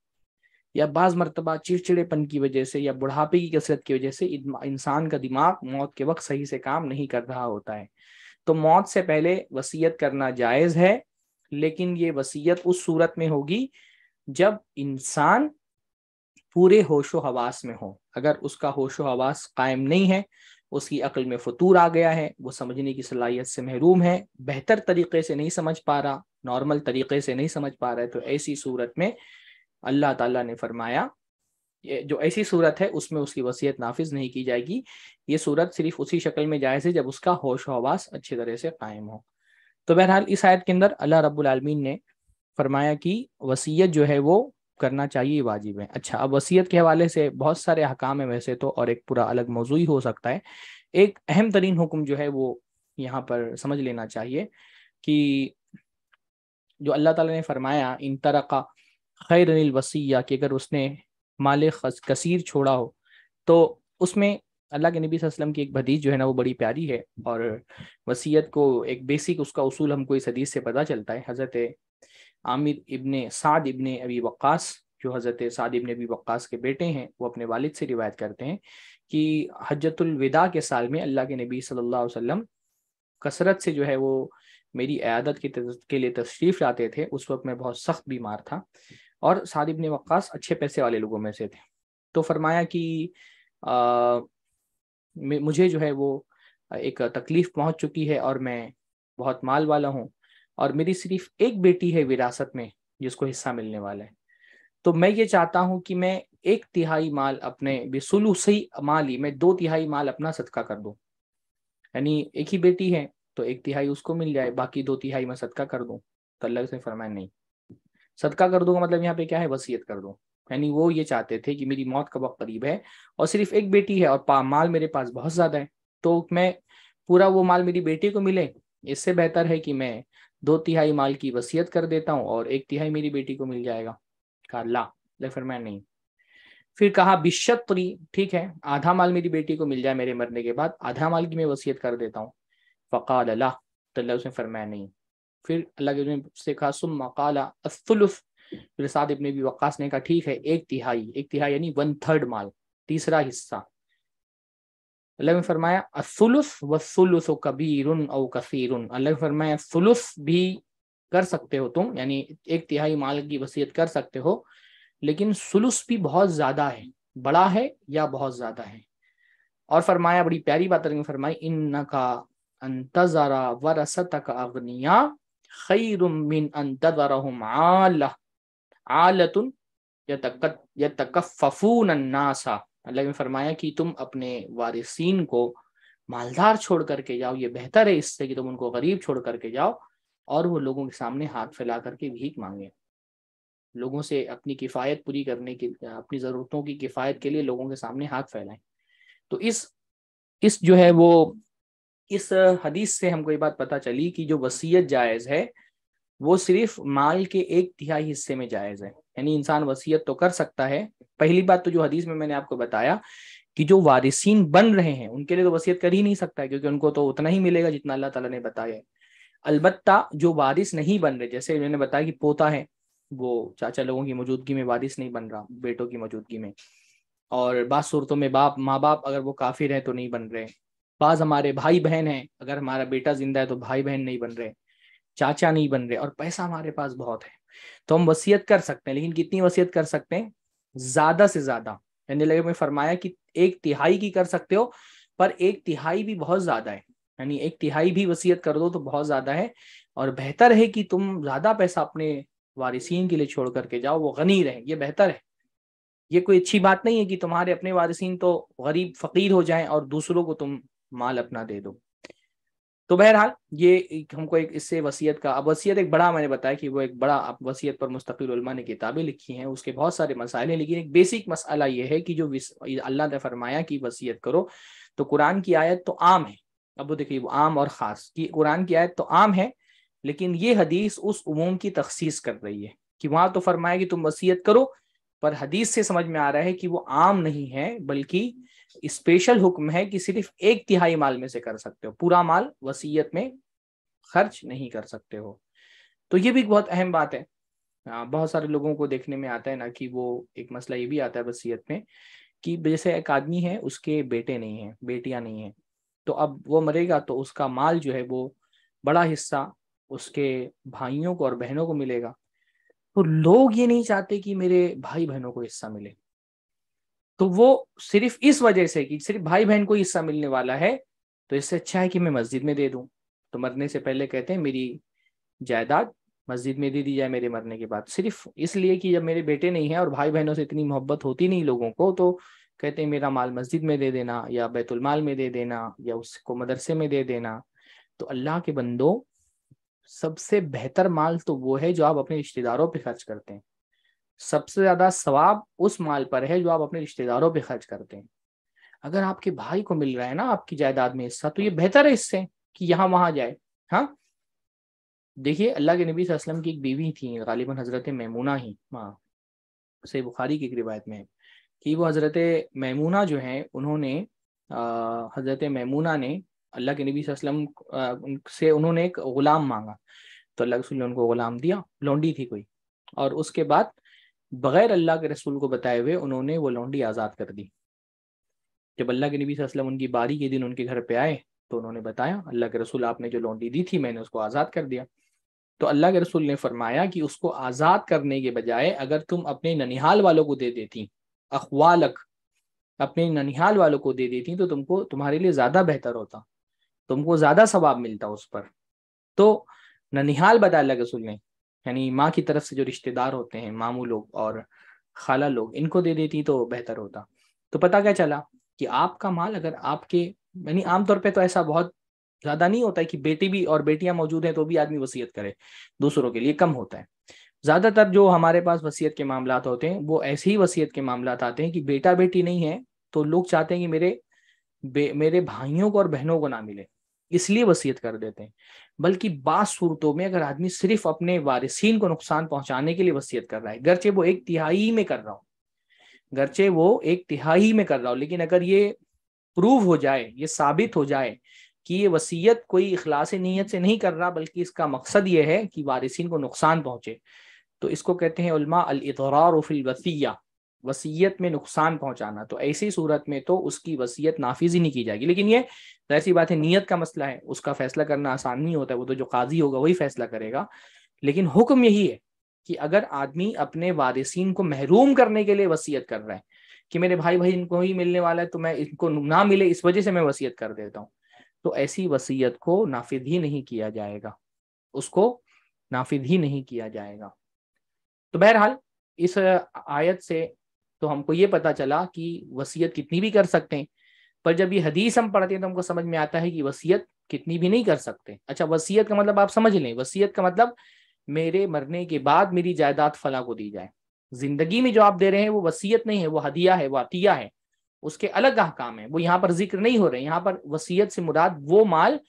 A: या बाज़ मरतबा चिड़चिड़ेपन की वजह से या बुढ़ापे की कसरत की वजह से इंसान का दिमाग मौत के वक्त सही से काम नहीं कर रहा होता है तो मौत से पहले वसीयत करना जायज़ है लेकिन ये वसीयत उस सूरत में होगी जब इंसान पूरे होशो हवास में हो अगर उसका होशो हवास कायम नहीं है उसकी अकल में फतूर आ गया है वो समझने की सलाहियत से महरूम है बेहतर तरीके से नहीं समझ पा रहा नॉर्मल तरीके से नहीं समझ पा रहा है तो ऐसी सूरत में अल्लाह ताला ने फरमाया जो ऐसी सूरत है उसमें उसकी वसीयत नाफिज नहीं की जाएगी ये सूरत सिर्फ उसी शक्ल में जायज़ है जब उसका होश होवास अच्छी तरह से कायम हो तो बहरहाल इस आयत के अंदर अल्लाह रब्बुल ने फरमाया कि वसीयत जो है वो करना चाहिए वाजिब है अच्छा अब वसीयत के हवाले से बहुत सारे अहकाम है वैसे तो और एक पूरा अलग मौजू ही हो सकता है एक अहम तरीन हुक्म जो है वो यहाँ पर समझ लेना चाहिए कि जो अल्लाह ताला ने फरमाया इन तरक़ा खैर अनिल वसीया कि अगर उसने माल कसीर छोड़ा हो तो उसमें अल्लाह के नबी वसल्लम की एक भदीज जो है ना वो बड़ी प्यारी है और वसीयत को एक बेसिक उसका उसूल हमको इस हदीस से पता चलता है हज़रत आमिर इबन साद इबन अबी वक्स जो हज़रत साद इब्ने अबी वक्स के बेटे हैं वो अपने वालिद से रिवायत करते हैं कि हजतुलविदा के साल में अल्लाह के नबी सल्लल्लाहु अलैहि वसल्लम कसरत से जो है वो मेरी अयादत के, के लिए तशरीफ़ लाते थे उस वक्त मैं बहुत सख्त बीमार था और साद इबन वक्स अच्छे पैसे वाले लोगों में से थे तो फरमाया कि आ, मुझे जो है वो एक तकलीफ़ पहुंच चुकी है और मैं बहुत माल वाला हूँ और मेरी सिर्फ एक बेटी है विरासत में जिसको हिस्सा मिलने वाला है तो मैं ये चाहता हूँ कि मैं एक तिहाई माल अपने बेसुलू सही माल ही मैं दो तिहाई माल अपना सदका कर दूँ यानी एक ही बेटी है तो एक तिहाई उसको मिल जाए बाकी दो तिहाई मैं सदका कर दूँ तो अल्लाह से फरमाया नहीं सदका कर दूंगा मतलब यहाँ पे क्या है वसीयत कर दू यानी वो ये चाहते थे कि मेरी मौत का वक्त करीब है और सिर्फ एक बेटी है और माल मेरे पास बहुत ज्यादा है तो मैं पूरा वो माल मेरी बेटी को मिले इससे बेहतर है कि मैं दो तिहाई माल की वसीयत कर देता हूँ और एक तिहाई मेरी बेटी को मिल जाएगा कहा ला ले फरमाया नहीं फिर कहा बिशत्री ठीक है आधा माल मेरी बेटी को मिल जाए मेरे मरने के बाद आधा माल की मैं वसीयत कर देता हूँ फ़काल अल्लाह तो अल्लाह उसने फरमाया नहीं फिर अल्लाह के से कहा सुम मकाला असलुफ फिर साद इबन भी वक्स ने कहा ठीक है एक तिहाई एक तिहाई यानी वन थर्ड माल तीसरा हिस्सा अल्लाह ने फरमाया असुलुस व सुलुस कबीर औ कसीर अल्लाह ने फरमाया सुलुस भी कर सकते हो तुम यानी एक तिहाई माल की वसीयत कर सकते हो लेकिन सुलुस भी बहुत ज्यादा है बड़ा है या बहुत ज्यादा है और फरमाया बड़ी प्यारी बात अल्लाह ने फरमाई इन नका अंतजरा वरसत अग्निया खैर मिन अंतजरहुम आला आलतुन यतकफफून अन्नासा अल्लाह ने फरमाया कि तुम अपने वारिसीन को मालदार छोड़ करके जाओ ये बेहतर है इससे कि तुम उनको गरीब छोड़ करके जाओ और वो लोगों के सामने हाथ फैला करके भीख मांगे लोगों से अपनी किफ़ायत पूरी करने की अपनी ज़रूरतों की किफ़ायत के लिए लोगों के सामने हाथ फैलाएं तो इस इस जो है वो इस हदीस से हमको ये बात पता चली कि जो वसीयत जायज़ है वो सिर्फ माल के एक तिहाई हिस्से में जायज है यानी इंसान वसीयत तो कर सकता है पहली बात तो जो हदीस में मैंने आपको बताया कि जो वारिसीन बन रहे हैं उनके लिए तो वसीयत कर ही नहीं सकता क्योंकि उनको तो उतना ही मिलेगा जितना अल्लाह ताला ने बताया अलबत्ता जो वारिस नहीं बन रहे जैसे मैंने बताया कि पोता है वो चाचा लोगों की मौजूदगी में वारिस नहीं बन रहा बेटों की मौजूदगी में और बाद सूरतों में बाप माँ बाप अगर वो काफिर है तो नहीं बन रहे बाज हमारे भाई बहन हैं अगर हमारा बेटा जिंदा है तो भाई बहन नहीं बन रहे चाचा नहीं बन रहे और पैसा हमारे पास बहुत है तो हम वसीयत कर सकते हैं लेकिन कितनी वसीयत कर सकते हैं ज्यादा से ज्यादा यानी लगे मैं फरमाया कि एक तिहाई की कर सकते हो पर एक तिहाई भी बहुत ज्यादा है यानी एक तिहाई भी वसीयत कर दो तो बहुत ज्यादा है और बेहतर है कि तुम ज्यादा पैसा अपने वारिसीन के लिए छोड़ करके जाओ वो गनी रहे ये बेहतर है ये कोई अच्छी बात नहीं है कि तुम्हारे अपने वारिसीन तो गरीब फकीर हो जाएं और दूसरों को तुम माल अपना दे दो तो बहरहाल ये हमको एक इससे वसीयत का अब वसीयत एक बड़ा मैंने बताया कि वो एक बड़ा वसीयत पर मुस्तकिल ने किताबें लिखी हैं उसके बहुत सारे मसाले लेकिन एक बेसिक मसाला ये है कि जो अल्लाह ने फरमाया कि वसीयत करो तो कुरान की आयत तो आम है अब वो देखिए आम और ख़ास कि कुरान की आयत तो आम है लेकिन ये हदीस उस उमूम की तखसीस कर रही है कि वहाँ तो फरमाया कि तुम वसीयत करो पर हदीस से समझ में आ रहा है कि वो आम नहीं है बल्कि स्पेशल हुक्म है कि सिर्फ एक तिहाई माल में से कर सकते हो पूरा माल वसीयत में खर्च नहीं कर सकते हो तो ये भी एक बहुत अहम बात है बहुत सारे लोगों को देखने में आता है ना कि वो एक मसला ये भी आता है वसीयत में कि जैसे एक आदमी है उसके बेटे नहीं है बेटियां नहीं है तो अब वो मरेगा तो उसका माल जो है वो बड़ा हिस्सा उसके भाइयों को और बहनों को मिलेगा तो लोग ये नहीं चाहते कि मेरे भाई बहनों को हिस्सा मिले तो वो सिर्फ इस वजह से कि सिर्फ भाई बहन को हिस्सा मिलने वाला है तो इससे अच्छा है कि मैं मस्जिद में दे दूं तो मरने से पहले कहते हैं मेरी जायदाद मस्जिद में दे दी जाए मेरे मरने के बाद सिर्फ इसलिए कि जब मेरे बेटे नहीं है और भाई बहनों से इतनी मोहब्बत होती नहीं लोगों को तो कहते हैं मेरा माल मस्जिद में दे देना या बैतुलमाल में दे देना या उसको मदरसे में दे देना तो अल्लाह के बंदो सबसे बेहतर माल तो वो है जो आप अपने रिश्तेदारों पर खर्च करते हैं सबसे ज्यादा सवाब उस माल पर है जो आप अपने रिश्तेदारों पे खर्च करते हैं अगर आपके भाई को मिल रहा है ना आपकी जायदाद में हिस्सा तो ये बेहतर है इससे कि यहाँ वहां जाए हाँ देखिए अल्लाह के नबी असलम की एक बीवी थी गालिबा हजरत मैमूना ही माँ से बुखारी की एक रिवायत में कि वो हजरत मैमूना जो हैं उन्होंने हजरत मैमूना ने अल्लाह के नबी असलम से उन्होंने एक गुलाम मांगा तो अल्लाह रसूल ने उनको गुलाम दिया लौंडी थी कोई और उसके बाद बगैर अल्लाह के रसूल को बताए हुए उन्होंने वो लौंडी आज़ाद कर दी जब अल्लाह के नबी वसल्लम उनकी बारी के दिन उनके घर पे आए तो उन्होंने बताया अल्लाह के रसूल आपने जो लौंडी दी थी मैंने उसको आज़ाद कर दिया तो अल्लाह के रसूल ने फरमाया कि उसको आज़ाद करने के बजाय अगर तुम अपने ननिहाल वालों को दे देती अखवालक अपने ननिहाल वालों को दे देती तो तुमको तुम्हारे लिए ज़्यादा बेहतर होता तुमको ज़्यादा सवाब मिलता उस पर तो ननिहाल बताया अल्लाह के रसूल ने यानी माँ की तरफ से जो रिश्तेदार होते हैं मामू लोग और खाला लोग इनको दे देती तो बेहतर होता तो पता क्या चला कि आपका माल अगर आपके यानी आमतौर पे तो ऐसा बहुत ज्यादा नहीं होता है कि बेटी भी और बेटियां मौजूद हैं तो भी आदमी वसीयत करे दूसरों के लिए कम होता है ज्यादातर जो हमारे पास वसीयत के मामला होते हैं वो ऐसे ही वसीयत के मामला आते हैं कि बेटा बेटी नहीं है तो लोग चाहते हैं कि मेरे मेरे भाइयों को और बहनों को ना मिले इसलिए वसीयत कर देते हैं बल्कि बाद सूरतों में अगर आदमी सिर्फ अपने वारिसीन को नुकसान पहुंचाने के लिए वसीयत कर रहा है गरचे वो एक तिहाई में कर रहा हूँ गरचे वो एक तिहाई में कर रहा हूँ लेकिन अगर ये प्रूव हो जाए ये साबित हो जाए कि ये वसीयत कोई इखलास नीयत से नहीं कर रहा बल्कि इसका मकसद ये है कि वारिसीन को नुकसान पहुंचे तो इसको कहते हैं उलमा उफिल वसीया वसीयत में नुकसान पहुंचाना तो ऐसी सूरत में तो उसकी वसीयत नाफिज ही नहीं की जाएगी लेकिन ये ऐसी बात है नीयत का मसला है उसका फैसला करना आसान नहीं होता है वो तो जो काजी होगा वही फैसला करेगा लेकिन हुक्म यही है कि अगर आदमी अपने वारिसीन को महरूम करने के लिए वसीयत कर रहा है कि मेरे भाई भाई इनको ही मिलने वाला है तो मैं इनको ना मिले इस वजह से मैं वसीयत कर देता हूँ तो ऐसी वसीयत को नाफिज ही नहीं किया जाएगा उसको नाफिज ही नहीं किया जाएगा तो बहरहाल इस आयत से तो हमको ये पता चला कि वसीयत कितनी भी कर सकते हैं पर जब ये हदीस हम पढ़ते हैं तो हमको समझ में आता है कि वसीयत कितनी भी नहीं कर सकते अच्छा वसीयत का मतलब आप समझ लें वसीयत का मतलब मेरे मरने के बाद मेरी जायदाद फला को दी जाए जिंदगी में जो आप दे रहे हैं वो वसीयत नहीं है वो हदिया है वो अतिया है उसके अलग अहकाम है वो यहाँ पर जिक्र नहीं हो रहे यहाँ पर वसीयत से मुराद वो माल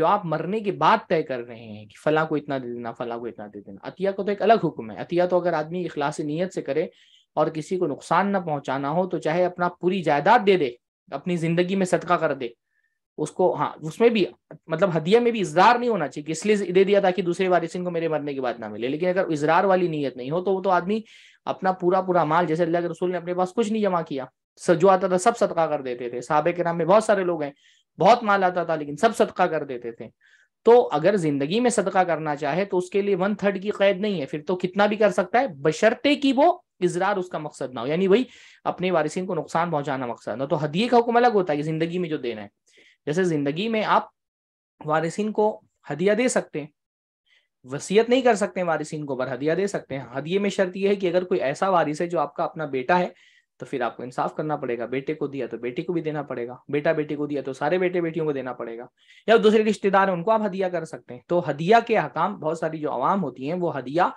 A: जो आप मरने के बाद तय कर रहे हैं कि फला को इतना दे देना फला को इतना दे देना अतिया को तो एक अलग हुक्म है अतिया तो अगर आदमी इखलास नीयत से करे और किसी को नुकसान ना पहुंचाना हो तो चाहे अपना पूरी जायदाद दे दे अपनी जिंदगी में सदका कर दे उसको हाँ उसमें भी मतलब हदिया में भी इजरार नहीं होना चाहिए इसलिए दे दिया ताकि दूसरे वारिसिन को मेरे मरने की बात ना मिले लेकिन अगर इजरार वाली नीयत नहीं हो तो वो तो आदमी अपना पूरा पूरा माल जैसे अल्लाह के रसूल ने अपने पास कुछ नहीं जमा किया जो आता था सब सदका कर देते थे साहबे के नाम में बहुत सारे लोग हैं बहुत माल आता था लेकिन सब सदका कर देते थे तो अगर जिंदगी में सदका करना चाहे तो उसके लिए वन थर्ड की कैद नहीं है फिर तो कितना भी कर सकता है बशर्ते कि वो इजरार उसका मकसद ना हो यानी वही अपने वारिसिन को नुकसान पहुंचाना मकसद ना तो हदिये का हुक्म अलग होता है कि जिंदगी में जो देना है जैसे जिंदगी में आप वारिसिन को हदिया दे सकते हैं वसीयत नहीं कर सकते वारिसिन को पर हदिया दे सकते हैं हदिये में शर्त यह है कि अगर कोई ऐसा वारिस है जो आपका अपना बेटा है तो फिर आपको इंसाफ करना पड़ेगा बेटे को दिया तो बेटी को भी देना पड़ेगा बेटा बेटी को दिया तो सारे बेटे बेटियों को देना पड़ेगा या दूसरे रिश्तेदार हैं उनको आप हदिया कर सकते हैं तो हदिया के हकाम बहुत सारी जो आवाम होती हैं वो हदिया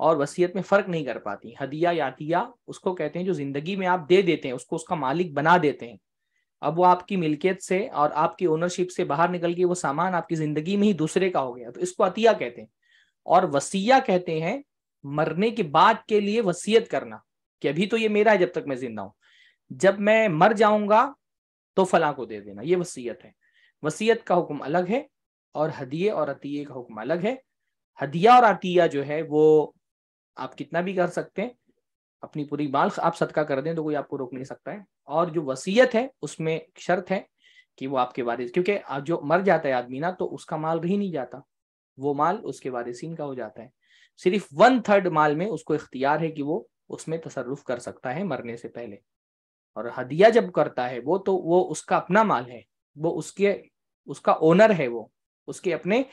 A: और वसीयत में फर्क नहीं कर पाती हदिया या अतिया उसको कहते हैं जो जिंदगी में आप दे देते हैं उसको उसका मालिक बना देते हैं अब वो आपकी मिल्कियत से और आपकी ओनरशिप से बाहर निकल के वो सामान आपकी जिंदगी में ही दूसरे का हो गया तो इसको अतिया कहते हैं और वसीया कहते हैं मरने के बाद के लिए वसीयत करना कि अभी तो ये मेरा है जब तक मैं जिंदा हूं जब मैं मर जाऊंगा तो फला को दे देना ये वसीयत है वसीयत का हुक्म अलग है और हदिये और अतिये का हुक्म अलग है हदिया और अतिया जो है वो आप कितना भी कर सकते हैं अपनी पूरी माल आप सदका कर दें तो कोई आपको रोक नहीं सकता है और जो वसीयत है उसमें शर्त है कि वो आपके वारिस क्योंकि आप जो मर जाता है आदमी ना तो उसका माल रह नहीं जाता वो माल उसके वारिसिन का हो जाता है सिर्फ वन थर्ड माल में उसको इख्तियार है कि वो उसमें तसरुफ कर सकता है मरने से पहले और हदिया जब करता है वो तो वो उसका अपना माल है वो उसके उसका ओनर है वो उसके अपने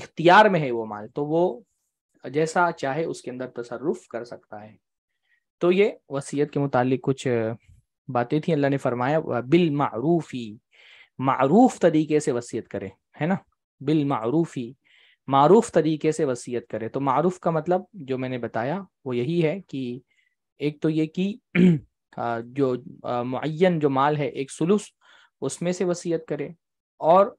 A: इख्तियार में है वो माल तो वो जैसा चाहे उसके अंदर तसरुफ कर सकता है तो ये वसीयत के मुतालिक कुछ बातें थी अल्लाह ने फरमाया बिल मारूफी मारूफ तरीके से वसीयत करें है ना बिल मारूफी मारूफ तरीके से वसीयत करें तो मारूफ का मतलब जो मैंने बताया वो यही है कि एक तो ये कि जो मुन जो माल है एक सुलूस उसमें से वसीयत करे और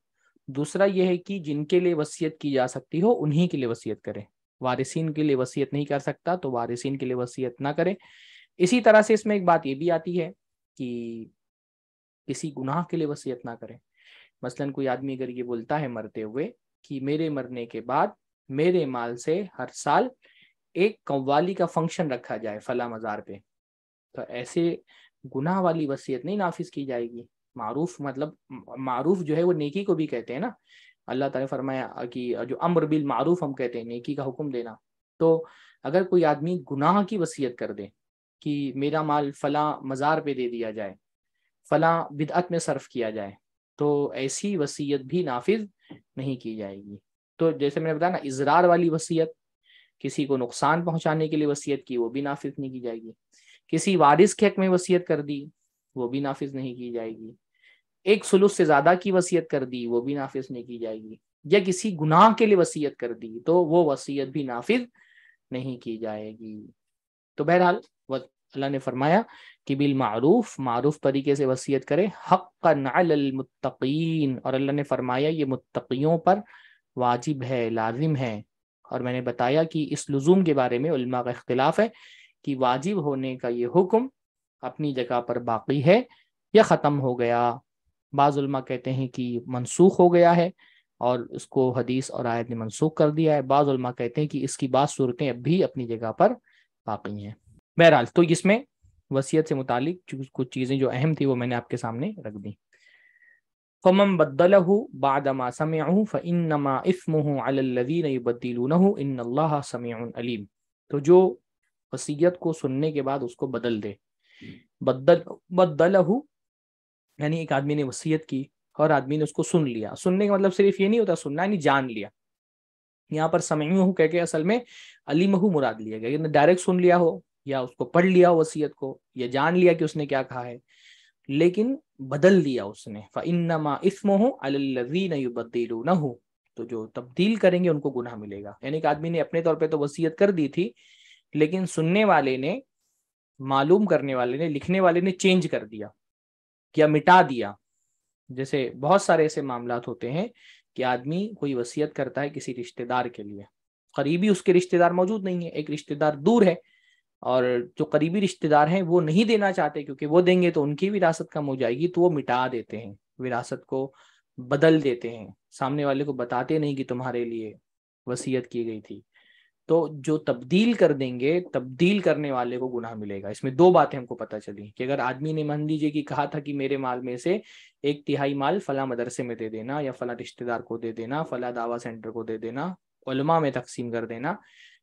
A: दूसरा यह है कि जिनके लिए वसीयत की जा सकती हो उन्हीं के लिए वसीयत करें वारिसीन के लिए वसीयत नहीं कर सकता तो वारिसीन के लिए वसीयत ना करें इसी तरह से इसमें एक बात ये भी आती है कि किसी गुनाह के लिए वसीयत ना करें मसलन कोई आदमी अगर ये बोलता है मरते हुए कि मेरे मरने के बाद मेरे माल से हर साल एक कव्वाली का फंक्शन रखा जाए फला मज़ार पे तो ऐसे गुनाह वाली वसीयत नहीं नाफिज की जाएगी मारूफ मतलब मारूफ जो है वो नेकी को भी कहते हैं ना अल्लाह ताला फरमाया कि जो अम्र बिल मारूफ हम कहते हैं नेकी का हुक्म देना तो अगर कोई आदमी गुनाह की वसीयत कर दे कि मेरा माल फला मज़ार पे दे दिया जाए फला बिदअत में सर्फ किया जाए तो ऐसी वसीयत भी नाफिज नहीं की जाएगी तो जैसे मैंने बताया ना इजरार वाली वसीयत किसी को नुकसान पहुंचाने के लिए वसीयत की वो भी नाफिज नहीं की जाएगी किसी वारिस के हक में वसीयत कर दी वो भी नाफिज नहीं की जाएगी एक सुलूस से ज्यादा की वसीयत कर दी वो भी नाफिज नहीं की जाएगी या किसी गुनाह के लिए वसीयत कर दी तो वो वसीयत भी नाफिज नहीं की जाएगी तो बहरहाल अल्लाह ने फरमाया कि बिल मारूफ मारूफ तरीके से वसीयत करे हक मुत्तकीन और अल्लाह ने फरमाया ये मुत्तकियों पर वाजिब है लाजिम है और मैंने बताया कि इस लजूम के बारे में उल्मा का इख्तलाफ है कि वाजिब होने का ये हुक्म अपनी जगह पर बाकी है या ख़त्म हो गया बाज़ुलमा कहते हैं कि मनसूख हो गया है और उसको हदीस और आयत ने मनसूख कर दिया है बाज़ुलमा कहते हैं कि इसकी बात सूरतें अब भी अपनी जगह पर बाकी हैं बहरहाल तो इसमें वसीयत से मुतालिक कुछ चीज़ें जो अहम थी वो मैंने आपके सामने रख दी फमन बदलहु बादमा समयाहू फ़िनमा इसमहू अल्लवीन बदलूनहू इन अल्लाह समीम तो जो वसीयत को सुनने के बाद उसको बदल दे बदल बदलहू यानी एक आदमी ने वसीयत की और आदमी ने उसको सुन लिया सुनने का मतलब सिर्फ ये नहीं होता सुनना यानी जान लिया यहाँ पर समयू कह के असल में अलीमहू मुराद लिया गया डायरेक्ट सुन लिया हो या उसको पढ़ लिया हो वसीयत को या जान लिया कि उसने क्या कहा है लेकिन बदल दिया उसने तो जो तब्दील करेंगे उनको गुनाह मिलेगा यानी कि आदमी ने अपने तौर पे तो वसीयत कर दी थी लेकिन सुनने वाले ने मालूम करने वाले ने लिखने वाले ने चेंज कर दिया या मिटा दिया जैसे बहुत सारे ऐसे मामला होते हैं कि आदमी कोई वसीयत करता है किसी रिश्तेदार के लिए करीबी उसके रिश्तेदार मौजूद नहीं है एक रिश्तेदार दूर है और जो करीबी रिश्तेदार हैं वो नहीं देना चाहते क्योंकि वो देंगे तो उनकी विरासत कम हो जाएगी तो वो मिटा देते हैं विरासत को बदल देते हैं सामने वाले को बताते नहीं कि तुम्हारे लिए वसीयत की गई थी तो जो तब्दील कर देंगे तब्दील करने वाले को गुनाह मिलेगा इसमें दो बातें हमको पता चली कि अगर आदमी ने मान लीजिए कि कहा था कि मेरे माल में से एक तिहाई माल फला मदरसे में दे देना या फला रिश्तेदार को दे देना फला दावा सेंटर को दे देना उलमा में तकसीम कर देना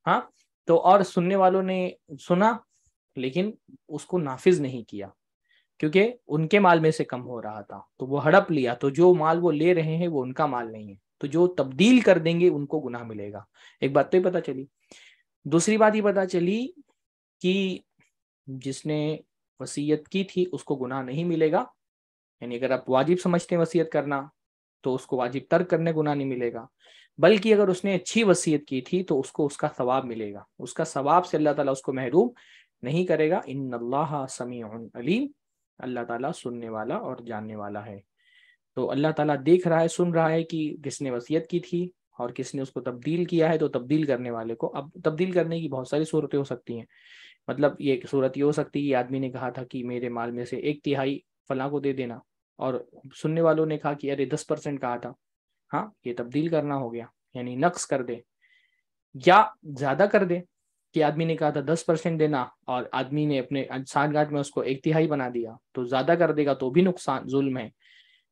A: हाँ तो और सुनने वालों ने सुना लेकिन उसको नाफिज नहीं किया क्योंकि उनके माल में से कम हो रहा था तो वो हड़प लिया तो जो माल वो ले रहे हैं वो उनका माल नहीं है तो जो तब्दील कर देंगे उनको गुनाह मिलेगा एक बात तो ये पता चली दूसरी बात ये पता चली कि जिसने वसीयत की थी उसको गुनाह नहीं मिलेगा यानी अगर आप वाजिब समझते हैं वसीयत करना तो उसको वाजिब तर्क करने गुनाह नहीं मिलेगा बल्कि अगर उसने अच्छी वसीयत की थी तो उसको उसका सवाब मिलेगा उसका सवाब से अल्लाह ताला उसको महरूम नहीं करेगा इन अल्लाह समी अलीम अल्लाह ताला सुनने वाला और जानने वाला है तो अल्लाह ताला देख रहा है सुन रहा है कि किसने वसीयत की थी और किसने उसको तब्दील किया है तो तब्दील करने वाले को अब तब्दील करने की बहुत सारी सूरतें हो सकती हैं मतलब ये सूरत ये हो सकती है कि आदमी ने कहा था कि मेरे माल में से एक तिहाई फला को दे देना और सुनने वालों ने कहा कि अरे दस परसेंट कहा था हाँ ये तब्दील करना हो गया यानी नक्स कर दे या ज्यादा कर दे कि आदमी ने कहा था दस परसेंट देना और आदमी ने अपने गांठ में उसको एक तिहाई बना दिया तो ज्यादा कर देगा तो भी नुकसान जुल्म है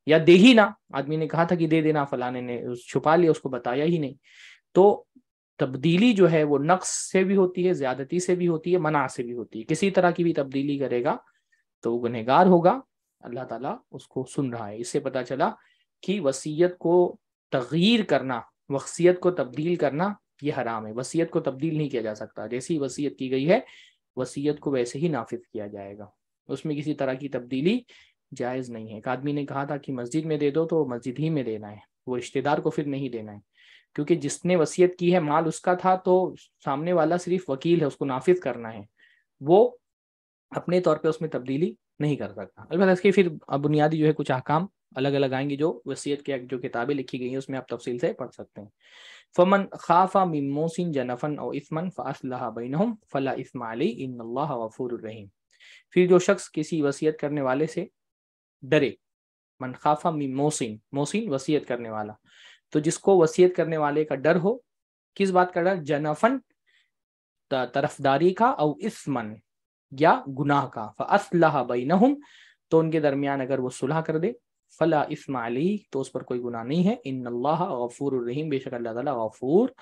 A: या दे ही ना आदमी ने कहा था कि दे देना फलाने ने छुपा लिया उसको बताया ही नहीं तो तब्दीली जो है वो नक्स से भी होती है ज्यादती से भी होती है मना से भी होती है किसी तरह की भी तब्दीली करेगा तो गुनहगार होगा अल्लाह ताला उसको सुन रहा है इससे पता चला कि वसीयत को तगीर करना वसीयत को तब्दील करना ये हराम है वसीयत को तब्दील नहीं किया जा सकता जैसी वसीयत की गई है वसीयत को वैसे ही नाफिज किया जाएगा उसमें किसी तरह की तब्दीली जायज़ नहीं है एक आदमी ने कहा था कि मस्जिद में दे दो तो मस्जिद ही में देना है वो रिश्तेदार को फिर नहीं देना है क्योंकि जिसने वसीयत की है माल उसका था तो सामने वाला सिर्फ वकील है उसको नाफिज करना है वो अपने तौर पे उसमें तब्दीली नहीं कर सकता अलबत्त इसके फिर बुनियादी जो है कुछ अहकाम अलग अलग आएंगी जो वसीयत के जो किताबें लिखी गई हैं उसमें आप तफसील से पढ़ सकते हैं फमन खाफा मोसिन जनफन और इसमन फ़ासला बिन फ़ला इसमाली इन वफ़ूररहीम फिर जो शख्स किसी वसीयत करने वाले से डरे मन खाफा मिमोसिन मोसिन वसीयत करने वाला तो जिसको वसीयत करने वाले का डर हो किस बात का डर जनफन तरफदारी का और इसमन या गुनाह का फ़ासला बिन तो उनके दरमियान अगर वो सुलह कर दे फला इसम अली तो उस पर कोई गुना नहीं है इन गफूर रहीम बेशक अल्लाह ताला गफूर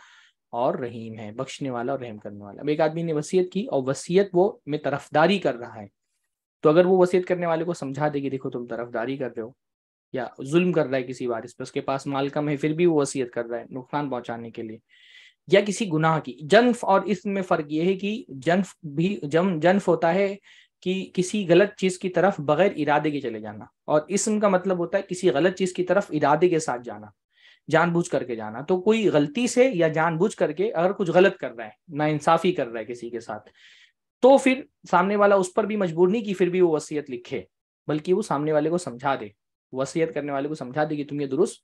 A: और रहीम है बख्शने वाला और रहम करने वाला अब एक आदमी ने वसीयत की और वसीयत वो में तरफदारी कर रहा है तो अगर वो वसीयत करने वाले को समझा दे कि देखो तुम तरफदारी कर रहे हो या जुल्म कर रहा है किसी वारिस पर उसके पास माल कम है फिर भी वो वसीयत कर रहा है नुकसान पहुंचाने के लिए या किसी गुनाह की जन्फ और इसमें फर्क यह है कि जन्फ भी जम जन्फ होता है कि किसी गलत चीज की तरफ बगैर इरादे के चले जाना और इसम का मतलब होता है किसी गलत चीज की तरफ इरादे के साथ जाना जानबूझ करके जाना तो कोई गलती से या जानबूझ करके अगर कुछ गलत कर रहा है ना इंसाफी कर रहा है किसी के साथ तो फिर सामने वाला उस पर भी मजबूर नहीं कि फिर भी वो वसीयत लिखे बल्कि वो सामने वाले को समझा दे वसीयत करने वाले को समझा दे कि तुम ये दुरुस्त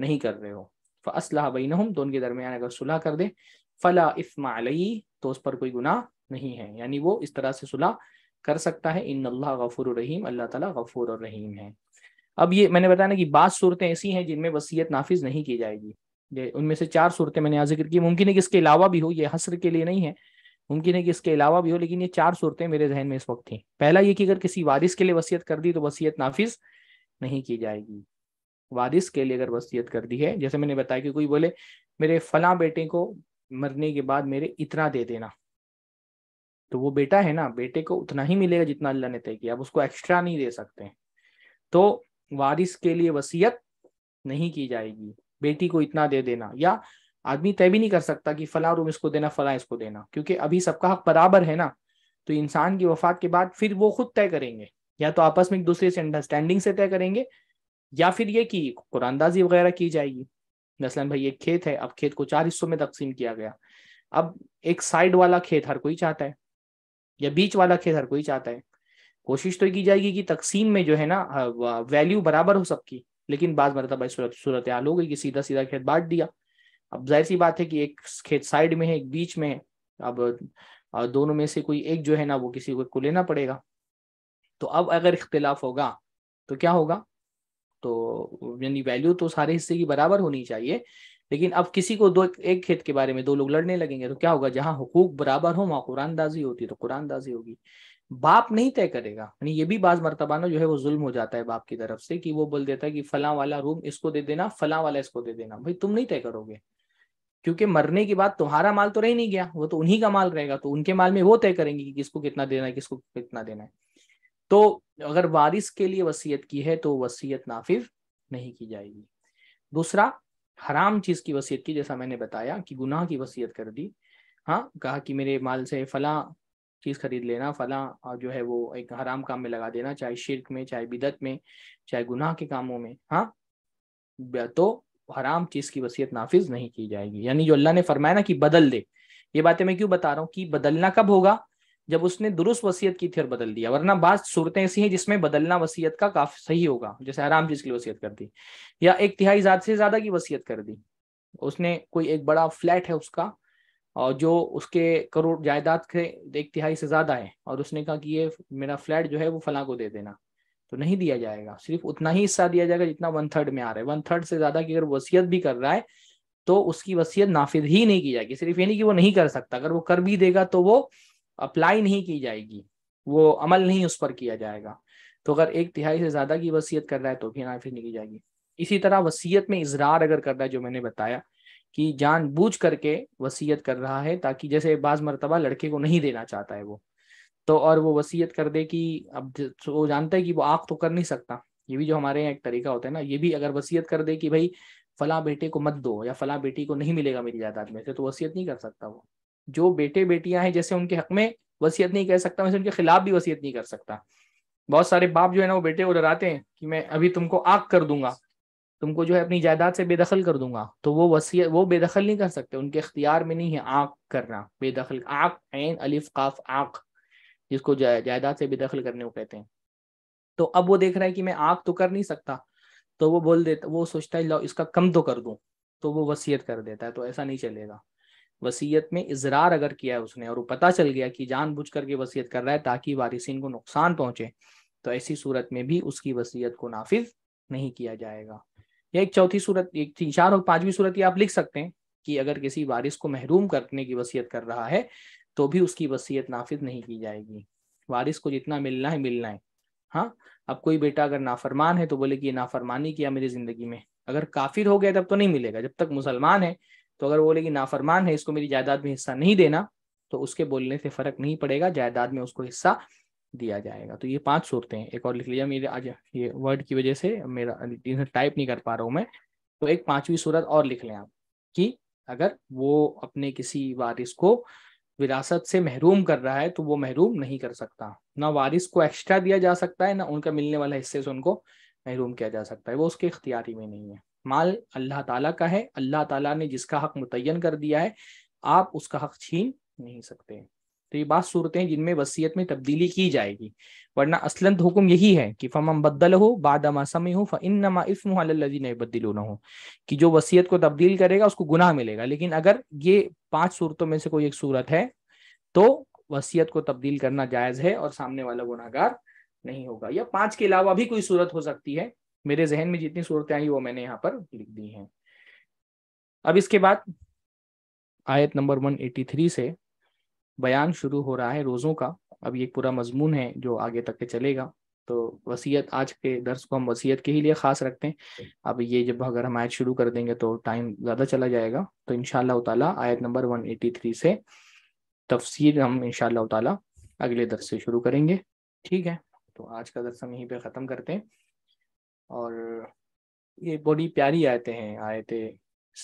A: नहीं कर रहे हो असलाह बीन हम तो उनके दरमियान अगर सुलह कर दे फला इफ़मा तो उस पर कोई गुनाह नहीं है यानी वो इस तरह से सुलह कर सकता है इन अल्लाह गफूर रहीम अल्लाह ताला गफूर और रहीम है अब ये मैंने बताया ना कि बात सूरतें ऐसी हैं जिनमें वसीयत नाफिज नहीं की जाएगी उनमें से चार सूरतें मैंने यहाँ जिक्र की मुमकिन है कि इसके अलावा भी हो ये हसर के लिए नहीं है मुमकिन है कि इसके अलावा भी हो लेकिन ये चार सूरतें मेरे जहन में इस वक्त थी पहला ये कि अगर किसी वारिस के लिए वसीयत कर दी तो वसीयत नाफिज नहीं की जाएगी वारिस के लिए अगर वसीयत कर दी है जैसे मैंने बताया कि कोई बोले मेरे फला बेटे को मरने के बाद मेरे इतना दे देना तो वो बेटा है ना बेटे को उतना ही मिलेगा जितना अल्लाह ने तय किया अब उसको एक्स्ट्रा नहीं दे सकते तो वारिस के लिए वसीयत नहीं की जाएगी बेटी को इतना दे देना या आदमी तय भी नहीं कर सकता कि फला रूम इसको देना फला इसको देना क्योंकि अभी सबका हक बराबर है ना तो इंसान की वफात के बाद फिर वो खुद तय करेंगे या तो आपस में एक दूसरे से अंडरस्टैंडिंग से तय करेंगे या फिर ये कि कुरानदाजी वगैरह की जाएगी मसलन भाई एक खेत है अब खेत को चार हिस्सों में तकसीम किया गया अब एक साइड वाला खेत हर कोई चाहता है या बीच वाला खेत हर कोई चाहता है कोशिश तो की जाएगी कि तकसीम में जो है ना हाँ, वैल्यू बराबर हो सबकी लेकिन बाज मरतबा सूरत हाल हो गई कि सीधा सीधा खेत बांट दिया अब जाहिर सी बात है कि एक खेत साइड में है एक बीच में है अब दोनों में से कोई एक जो है ना वो किसी को लेना पड़ेगा तो अब अगर इख्तलाफ होगा तो क्या होगा तो यानी वैल्यू तो सारे हिस्से की बराबर होनी चाहिए लेकिन अब किसी को दो एक खेत के बारे में दो लोग लड़ने लगेंगे तो क्या होगा जहाँ हकूक बराबर हो वहाँ कुरानदाजी होती तो कुरानदाजी होगी बाप नहीं तय करेगा यानी ये भी बाज मरतबाना जो है वो जुल्म हो जाता है बाप की तरफ से कि वो बोल देता है कि फलां वाला रूम इसको दे देना फलां वाला इसको दे देना भाई तुम नहीं तय करोगे क्योंकि मरने के बाद तुम्हारा माल तो रह नहीं गया वो तो उन्हीं का माल रहेगा तो उनके माल में वो तय करेंगे कि किसको कितना देना है किसको कितना देना है तो अगर वारिस के लिए वसीयत की है तो वसीयत नाफिज नहीं की जाएगी दूसरा हराम चीज की वसीयत की जैसा मैंने बताया कि गुनाह की वसीयत कर दी हाँ कहा कि मेरे माल से फला चीज़ खरीद लेना फला जो है वो एक हराम काम में लगा देना चाहे शिरक में चाहे बिदत में चाहे गुनाह के कामों में हाँ तो हराम चीज़ की वसीयत नाफिज नहीं की जाएगी यानी जो अल्लाह ने फरमाया ना कि बदल दे ये बातें मैं क्यों बता रहा हूँ कि बदलना कब होगा जब उसने दुरुस्त वसीयत की थी और बदल दिया वरना बात सूरतें ऐसी हैं जिसमें बदलना वसीयत का काफी सही होगा जैसे आराम चीज की वसीयत कर दी या एक तिहाई ज्यादा से ज्यादा की वसीयत कर दी उसने कोई एक बड़ा फ्लैट है उसका और जो उसके करोड़ जायदाद के एक तिहाई से ज्यादा है और उसने कहा कि ये मेरा फ्लैट जो है वो फला को दे देना तो नहीं दिया जाएगा सिर्फ उतना ही हिस्सा दिया जाएगा जितना वन थर्ड में आ रहा है वन थर्ड से ज्यादा की अगर वसीयत भी कर रहा है तो उसकी वसीयत नाफिज ही नहीं की जाएगी सिर्फ ये नहीं कि वो नहीं कर सकता अगर वो कर भी देगा तो वो अप्लाई नहीं की जाएगी वो अमल नहीं उस पर किया जाएगा तो अगर एक तिहाई से ज्यादा की वसीयत कर रहा है तो भी नाफिज नहीं की जाएगी इसी तरह वसीयत में इजरार अगर कर रहा है जो मैंने बताया कि जान बूझ करके वसीयत कर रहा है ताकि जैसे बाज मरतबा लड़के को नहीं देना चाहता है वो तो और वो वसीयत कर दे कि अब तो वो जानता है कि वो आग तो कर नहीं सकता ये भी जो हमारे यहाँ एक तरीका होता है ना ये भी अगर वसीयत कर दे कि भाई फला बेटे को मत दो या फला बेटी को नहीं मिलेगा मेरी जायदाद में से तो वसीयत नहीं कर सकता वो जो बेटे बेटियां हैं जैसे उनके हक में वसीयत नहीं कर सकता वैसे उनके खिलाफ भी वसीयत नहीं कर सकता बहुत सारे बाप जो है ना वो बेटे को डराते हैं कि मैं अभी तुमको आग कर दूंगा तुमको जो है अपनी जायदाद से बेदखल कर दूंगा तो वो वसीयत वो बेदखल नहीं कर सकते उनके अख्तियार में नहीं है आग करना बेदखल आग ऐन अलिफ काफ आग जिसको जायदाद से बेदखल करने को कहते हैं तो अब वो देख रहा है कि मैं आग तो कर नहीं सकता तो वो बोल देता वो सोचता है इसका कम तो कर दूं तो वो वसीयत कर देता है तो ऐसा नहीं चलेगा वसीयत में इजरार अगर किया है उसने और वो पता चल गया कि जानबूझ करके वसीयत कर रहा है ताकि वारिसिन को नुकसान पहुंचे तो ऐसी सूरत में भी उसकी वसीयत को नाफिज नहीं किया जाएगा यह एक चौथी सूरत एक तीन चार और पांचवी सूरत आप लिख सकते हैं कि अगर किसी वारिस को महरूम करने की वसीयत कर रहा है तो भी उसकी वसीयत नाफिज नहीं की जाएगी वारिस को जितना मिलना है मिलना है हाँ अब कोई बेटा अगर नाफरमान है तो बोले कि ये नाफरमानी किया मेरी जिंदगी में अगर काफिर हो गया तब तो नहीं मिलेगा जब तक मुसलमान है तो अगर वो बोले कि नाफरमान है इसको मेरी जायदाद में हिस्सा नहीं देना तो उसके बोलने से फर्क नहीं पड़ेगा जायदाद में उसको हिस्सा दिया जाएगा तो ये पांच सूरतें हैं एक और लिख लिया मेरे आज ये वर्ड की वजह से मेरा टाइप नहीं कर पा रहा हूँ मैं तो एक पांचवी सूरत और लिख लें आप कि अगर वो अपने किसी वारिस को विरासत से महरूम कर रहा है तो वो महरूम नहीं कर सकता ना वारिस को एक्स्ट्रा दिया जा सकता है ना उनका मिलने वाला हिस्से से उनको महरूम किया जा सकता है वो उसके इख्तियारी में नहीं है माल अल्लाह ताला का है अल्लाह ताला ने जिसका हक मुतन कर दिया है आप उसका हक छीन नहीं सकते तो ये बात सूरतें जिनमें वसीयत में तब्दीली की जाएगी वरना असलन हुक्म यही है कि फमम बदल हो बादमा समय हो फ़िन नमा ने बदलो ना हो कि जो वसीयत को तब्दील करेगा उसको गुनाह मिलेगा लेकिन अगर ये पांच सूरतों में से कोई एक सूरत है तो वसीयत को तब्दील करना जायज़ है और सामने वाला गुनाहगार नहीं होगा या पांच के अलावा भी कोई सूरत हो सकती है मेरे जहन में जितनी सूरतें आई वो मैंने यहाँ पर लिख दी हैं अब इसके बाद आयत नंबर 183 से बयान शुरू हो रहा है रोज़ों का अब ये पूरा मजमून है जो आगे तक के चलेगा तो वसीयत आज के दर्स को हम वसीयत के ही लिए ख़ास रखते हैं अब ये जब अगर हम आयत शुरू कर देंगे तो टाइम ज़्यादा चला जाएगा तो इन ताला आयत नंबर 183 से तफसीर हम इन ताला अगले दर से शुरू करेंगे ठीक है तो आज का दर्स हम यहीं पे ख़त्म करते हैं और ये बड़ी प्यारी आयते हैं आयत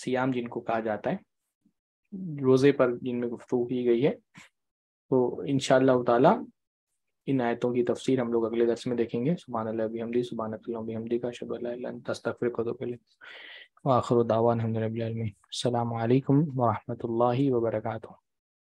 A: सियाम जिनको कहा जाता है रोज़े पर जिनमें गुफ्तु की गई है तो इन ताला इन आयतों की तफसीर हम लोग अगले दर्स में देखेंगे सुबह का शबल अल्लाम वरहमल वर्का